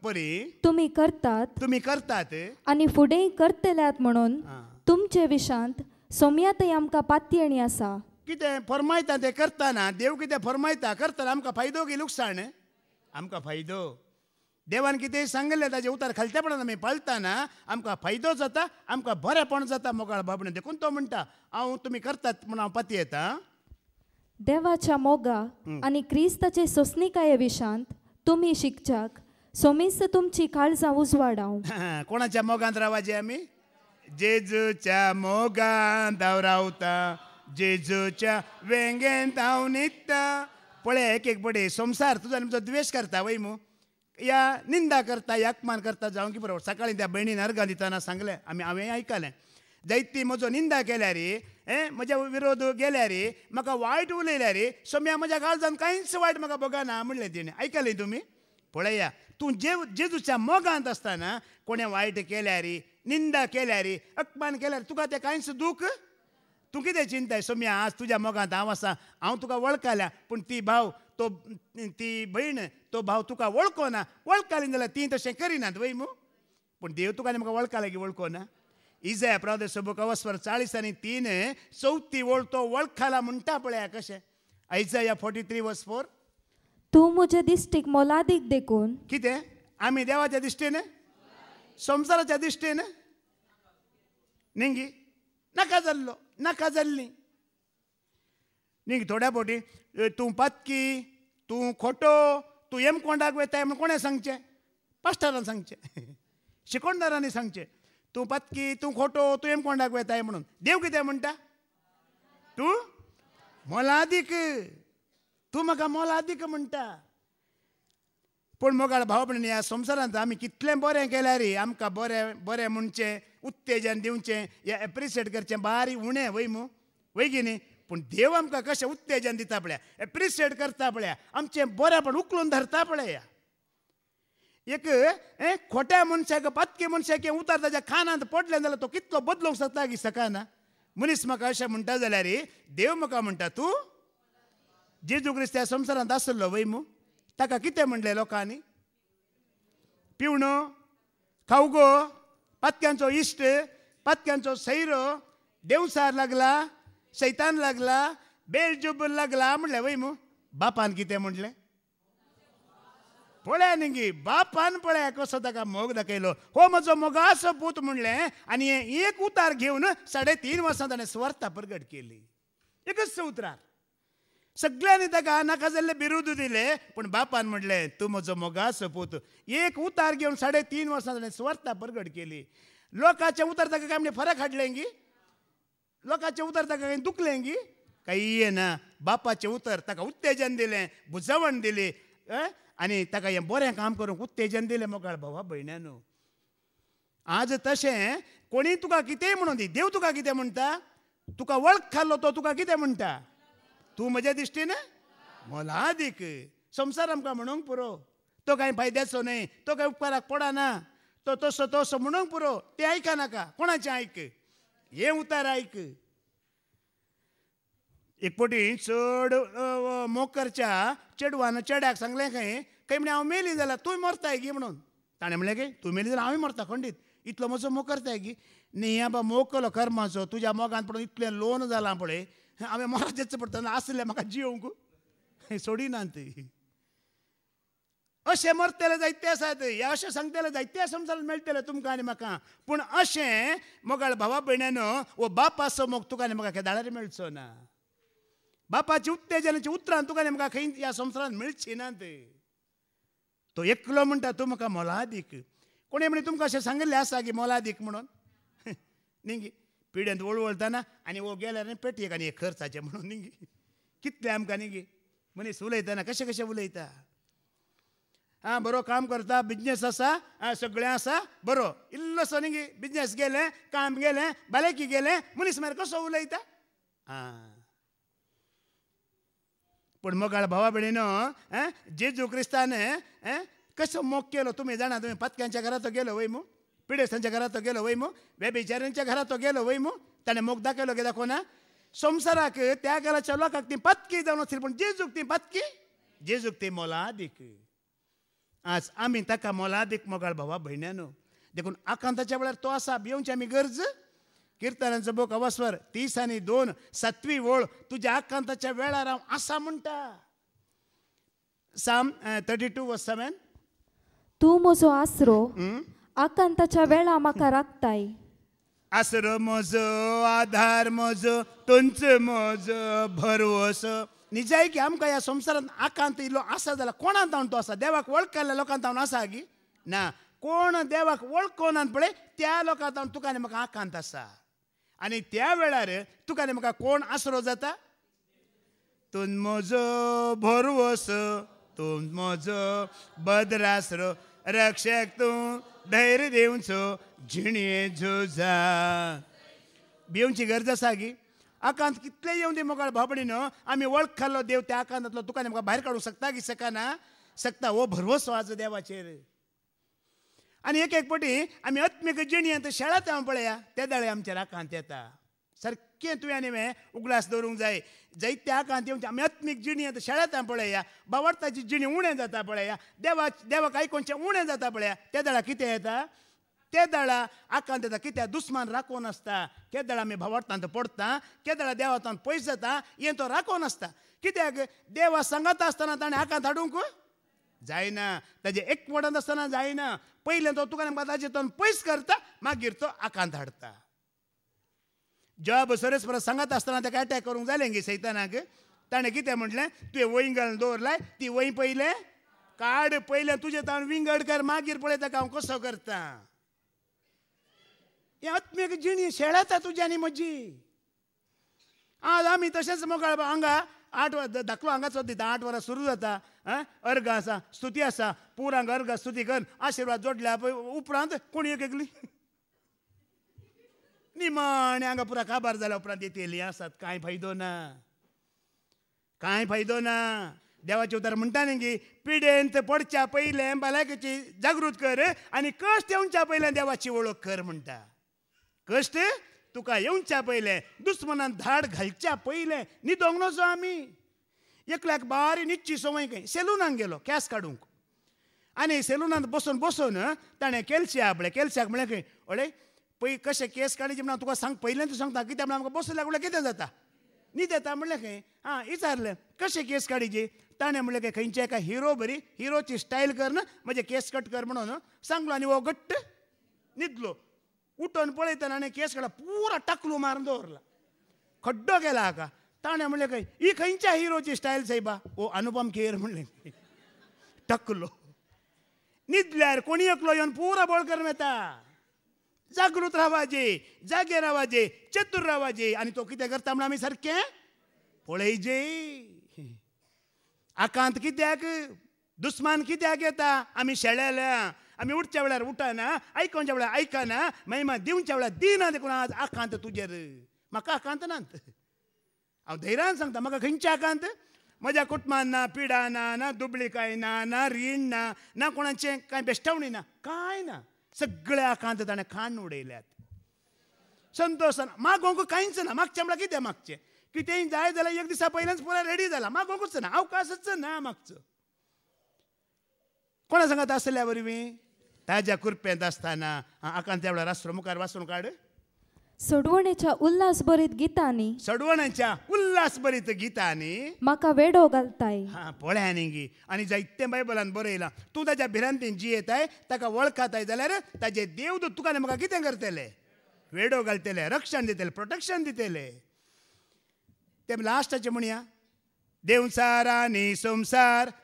परी तुम्ही करतात तुम्ही करतात आणि फुडे करतल्यात म्हणून तुमचे विशांत सोम्यातही आमकां पातयेणी आसा कितें फरमायता ते करताना देव कितें फरमायता करताना आमका फायदो की नुकसान आमका फायदो देवान किती सांगले ताजे उतार खालतेपणान आमी पालताना आमका फायदो जाता आमकां बरेपण जाता मोगाळ बाबणे देखून तो म्हणटा हांव तुम्ही करतात म्हणून हांव येता देवाच्या मोगा आणि क्रिस्ताचे सोसनिकाये विशांत तुम्ही शिकच्याक सोमेस तुमची काळजां उजवाडाव कोणाच्या मोगांत रावाचे आम्ही जेजूच्या मोगांत रावता जेजूच्या वेंगेंत हांव न्हिदता पळय एक एक पडे संसार तुजो आनी द्वेश करता वय मू या निंदा करता याकमान करता जावं की बरोबर सकाळी त्या भयणीन अर्घा दिताना सांगले आम्ही हांवें आयकलें दैती म्हजो निंदा केल्या रे हे म्हज्या विरोध गेल्या रे म्हाका वायट उलयल्या रे सोम्या म्हज्या काळजान कांयच वायट म्हाका बघाना म्हणलें तिणें आयकलें तुमी पळया तूं जे जेजूच्या मोगांत आसताना कोणें वायट केल्या रे निंदा केल्या रे अपमान केल्या रे तुका तें कांयच दूख तूं कितें चिंताय सोम्या आज तुज्या मोगांत हांव आसा हांव तुका वळखाल्या पूण ती भाव तो ती भयण तो भाव तुका वळखोना वळखाली जाल्यार ती तशें करिनात वै मू पूण देव तुका म्हाका वळखला की वळखोना इजाया प्रादेसोबुक अवस्वर चाळीस आणि तीन चौथी वळतो वळखाला म्हणटा पळया कशें Isaiah forty three verse four तूं म्हजे दिश्टीक मोलादीक देखून कितें आमी देवाच्या दिश्टीन संवसाराच्या दिश्टीन निंगी नाका जाल्लो नाका जाल्ली न्ही थोड्या फावटी तूं पातकी तूं खोटो तूं एम कोंडाक वेताय म्हण कोणें सांगचें पास्टरान सांगचे शिकोणदारांनी सांगचे तू पत्की तू खोटो कोण कोंडाक वेताय म्हणून देव कितें म्हणटा तूं मोलादीक तूं म्हाका मोलादीक म्हणटा पूण मोगाळ भाव म्हणून ह्या आम्ही आमी कितलें बरें रे आमकां बरें बरें म्हणचें उत्तेजन दिवचें या एप्रिशिएट करचें बारी उणें वय मू वय की न्ही पूण देव आमकां कशें उत्तेजन दिता पळया एप्रिशिएट करता पळया आमचें पण उखलून धरता पळया एक खोट्या मनशाक पातके मनशाक उतार ताच्या खानांत पडलें जाल्यार तो कितलो बदलूंक शकता की सकाना मनीस म्हाका अशें म्हणटा जाल्यार देव म्हाका म्हणटा तूं जेजू क्रिस्त ह्या संवसारांत आसलो वै ताका कितें म्हणलें लोकांनी पिवणो खावगो पातक्यांचो इश्ट पातक्यांचो सैरो देवसार लागला सैतान लागला बेलजुब लागला म्हणलें वैमू बापान कितें म्हणलें बाप बापान पळ्या कसं ताका मोग दाखयलो हो म्हजो मोगा पूत म्हणलें आणि हे एक उतार घेवन साडे तीन वर्सां ताणें स्वार्था प्रगट केली एकच उतरार सगळ्यांनी ताका नाका जाल्ले बिरूद दिले पण बापान तू तूं म्हजो मोगा पूत एक उतार घेवन साडे तीन वर्सां ताणें स्वार्था प्रगट केली लोकांचे उतर ताका काय म्हणजे फरक हाडले गी लोकांचें उतार ताका काय दुखलें गी काही ना बापाचे उतर ताका उत्तेजन दिले बुजवण दिली आनी ताका हें बरें काम करूंक उत्तेजन दिलें मोगाळ भावा भयण्यांनो आज तशें कोणी तुका कितेंय म्हणून दी देव तुका कितें म्हणटा तुका वळख खाल्लो तो तुका कितें म्हणटा तूं म्हज्या दिश्टीन मला दीक संसार आमकां म्हणूंक पुरो तो कांय फायद्याचो न्हय तो कांय उपकाराक पडना तो तसो तसो म्हणूंक पुरो ते आयकनाका कोणाचें आयक हे उतार आयक एक फावटी चड मोकरच्या चेडवान चेड्याक सांगलें काय खंय म्हणे हांव मेली जाल्यार तूं मरताय गी म्हणून ताणें म्हणलें की तूं मेली जाल्यार हांवूय मरता खंडीत इतलो म्हजो मोकरताय गी न्ही बाबा मोकलो कर्माचो तुज्या मोगान पडून इतलें लोन जालां पळय हांवें मरा देचो पडटा आसलें म्हाका जिवंक सोडिना ती अशें मरतले जायते आसा हे अशें सांगतले जायते समजा मेळटले तुमकां आनी म्हाका पूण अशें मोगाळ भावा भयणानो वो बाप मोग तुका आनी म्हाका केदाळार मेळचो ना बापाची उत्तेजनाची उतरां तुका नेमका खंय ह्या संवसारान मेळची ना ते तो एकलो म्हणटा तूं म्हाका मोलादीक कोणी म्हणून तुमकां अशें सांगिल्लें आसा की मोलादीक म्हणून निंगी पिड्यांत वळवळताना आनी वो गेल्यार पेटयेक आनी एक खर्चाचे म्हणून निंगी कितले आमकां गे मनीस उलयतना कशें कशें उलयता आं बरो काम करता बिजनेस आसा आं सगळें आसा बरो इल्लोसो न्ही बिजनेस गेलें काम गेलें भलायकी गेलें मनीस मागीर कसो उलयता आं पण मग भावा भयणीनं जे जो क्रिस्तान कसो मोग केलो तुम्ही जाणा तुम्ही पत्क्यांच्या घरा गेलो वय मू पिडेसांच्या घरा गेलो वय मू घरा तो गेलो वय मू ताणें मोग दाखयलो दाखव ना संसाराक त्या घराच्या लोकांक ती पत्की जावन आसली पूण जेजूक ती पत्की जेजूक ती मोलादीक आज आम्ही ताका मोलादीक मोगाळ भावा भयण्यांनो देखून आकांताच्या वेळार तो असा येऊनची आम्ही गरज किर्तनांचो बोक अवस्वर तीस आणि दोन सातवी ओळ तुज्या आकांताच्या वेळा राम असा म्हणता साम थर्टी टू वर्स तू तूं आसरो आकांताच्या वेळा म्हाका राखताय आसरो म्हजो आधार म्हजो तुंच म्हजो निजाय की आमकां ह्या संसारात आकांत इल्लो आसा जाल्यार कोणा जाऊन तो आसा देवाक वळखल्ल्या लोकांत जाऊन आसा गी ना कोण देवाक ना पळय त्या लोकांत जाऊन तुका आनी म्हाका आकांत आसा आणि त्या वेळार तुका म्हाका कोण आसरो जाता तूं म्हजो भरवस तूं म्हजो बदरासरो रक्षक तूं धैर्य दिवचो जिणये झुजा भिवची गरज आसा गी आकांत कितले येवन दी मोगाळ भाबडी न्हू आमी वळखलो देव त्या आकांतांतलो तुका म्हाका भायर काडूंक शकता की सकाना शकता हो भरवसो आज देवाचेर आणि एक एक पटी आमी अत्मेक जिणी आतां शाळात हांव पळया तेदळे आमच्या राखांत येता सारखे तुवें आनी उगलास दवरूंक जाय त्या आकांत येऊन आमी आत्मीक जिणी आतां शेळात पळया बावार्थाची जिणी उणे जाता पळया देवा देवाक कोणचे उणे जाता पळया त्या दळा कितें येता ते दळा आकांत येता कित्याक दुस्मान राखो आसता ते दळा आमी भावार्थांत पडटा ते दळा देवातान पयस जाता हे तो राखोन आसता कित्याक देवा सांगता आसतना ताणें आकांत हाडूंक जायना ताजे एकवटांत आसतना जायना पहिल्यांदा तुका मताचे तोंड पयस करता मागीर तो आकांत हाडता जॉब बसरेस परत सांगत आसतना ताका अटॅक करूंक जालें गे सैतानाक ताणें कितें म्हटलें तुवें वयी घालून दवरलाय ती वय पयलें काड पयलें तुजें ताण विंगड कर मागीर पळय ताका हांव कसो करता हे आत्मेक जिणी तुजी आनी म्हजी आज आमी तशेंच मोगाळ हांगा आठ दाखलो हांगाच दिता आठ वरां सुरू जाता आं अर्घ आसा स्तुती आसा पुरांग अर्घ स्तुती कर आशिर्वाद जोडल्या पळय उपरांत कोणी एक एकली निमाणे हांगा पुरा काबार जाल्या उपरांत येतेली आसात कांय फायदो ना कांय फायदो ना देवाचे उतर म्हणटा न्ही की पिडेंत पडच्या पहिले भलायकेची जागृत कर आनी कश्ट येवच्या पयले देवाची वळख कर म्हणटा कश्ट तुका येवच्या पहिले दुस्मनान धाड घालच्या पयले न्हिदोंक नजो आमी एकल्याक बारी न्हिदची संवय खंय सेलुनाक गेलो केस काडूंक आनी सेलुनांत बसून बसून ताणें केल्शिया आपले केल्शियाक म्हणलें खंय अडे पय कशें केस काढिजे म्हणून तुका सांग पयलें तूं सांगता कित्याक म्हणून आमकां बसून लागलें कितें जाता न्हिद येता म्हणलें खंय आं विचारलें कशें केस काडीची ताणें म्हणलें काय खंयचे एका हिरो बरी हिरोची स्टायल कर ना म्हजे केस कट कर म्हणून सांगलो आनी हो घट्ट न्हिदलो उठोन पळयता ताणें केस काडला पूरा टाकलू मारून दवरला खड्डो केला हाका ताणें म्हणलें काय ही खंयच्या हिरोची स्टायल सायबा ओ अनुपम खेर म्हणलें टकलो न्हिदल्यार कोणी एकलो येवन पुरा बळकर मेता जागृत रावचे जागे रावचे चतुर रावचे आनी तो कितें करता म्हण आमी सारकें पळयजे आकांत कित्याक दुस्मान कित्याक येता आमी शेळ्याला आम्ही उठच्या वेळार उठना आयकोनच्या वेळार आयकना महिमा दिवच्या वेळार दिना देखून आज आकांत तुजेर म्हाका आकांत नात हांव धैर्यान सांगता म्हाका खंयच्या आकांत म्हज्या कुटुंबान ना पिडा ना ना काय ना ना रीण ना ना कोणाचें कांय बेश्टावणी ना कांय ना सगळे आकांत ताणें खाण उडयल्यात संतोषान मागोवंक कांयच ना मागच्या म्हळ्यार कितें मागचें कितेंय जाय जाल्यार एक दिसा पहिल्याच पुरा रेडी जाला मागोवंकूच ना अवकाशच ना मागचो कोणा सांगात आसल्या वरवीं ताज्या कुरपेंत आसतना आकांत देवळा राष्ट्र मुखार वाचून काड सडवणेच्या उल्हास बरीत गीतांनी सोडवणेच्या उल्हास बरीत गीतांनी म्हाका वेडो घालताय हा न्ही गी आणि जायते बायबलान बरयलां तू ताच्या भिरांतीन जियेताय ताका वळखाताय जाल्यार ताजे देवदूत तुका म्हाका कितें करतले वेडो घालतले रक्षण दितले प्रोटेक्शन दितले ते लास्टाचे म्हणया निसुमसार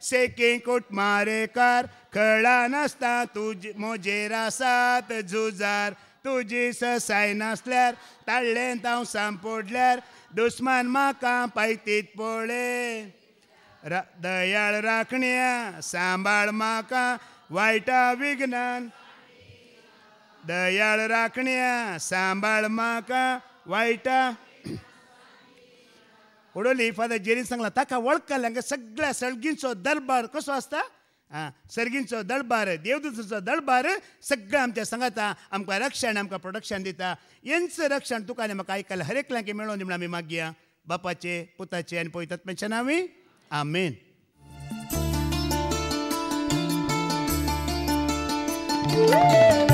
संसार कुट मारे मारेकार खळा नसता तुझ मोजे रासात झुजार तुजी ससाय नासल्यार ताळले तांव सांपोडल्यार दुस्मान म्हाका पायतीत पोळे दयाळ राखण्या सांबाळ म्हाका वायटा विघ्नान दयाळ राखण्या सांबाळ म्हाका वायटा उडोली फादर जेरी सांगला ताका वळखले सगळ्या सळगींचो दरबार कसो आसता आं सर्गींचो दळबार देवदूतांचो दळबार सगळें आमच्या सांगाता आमकां रक्षण आमकां प्रोडक्शन दिता हेंचं रक्षण तुका आनी म्हाका आयकलां हर की मेळोवन म्हणून आमी मागया बापाचे पुताचे आनी पळयतात पेन्शन आमी आमेन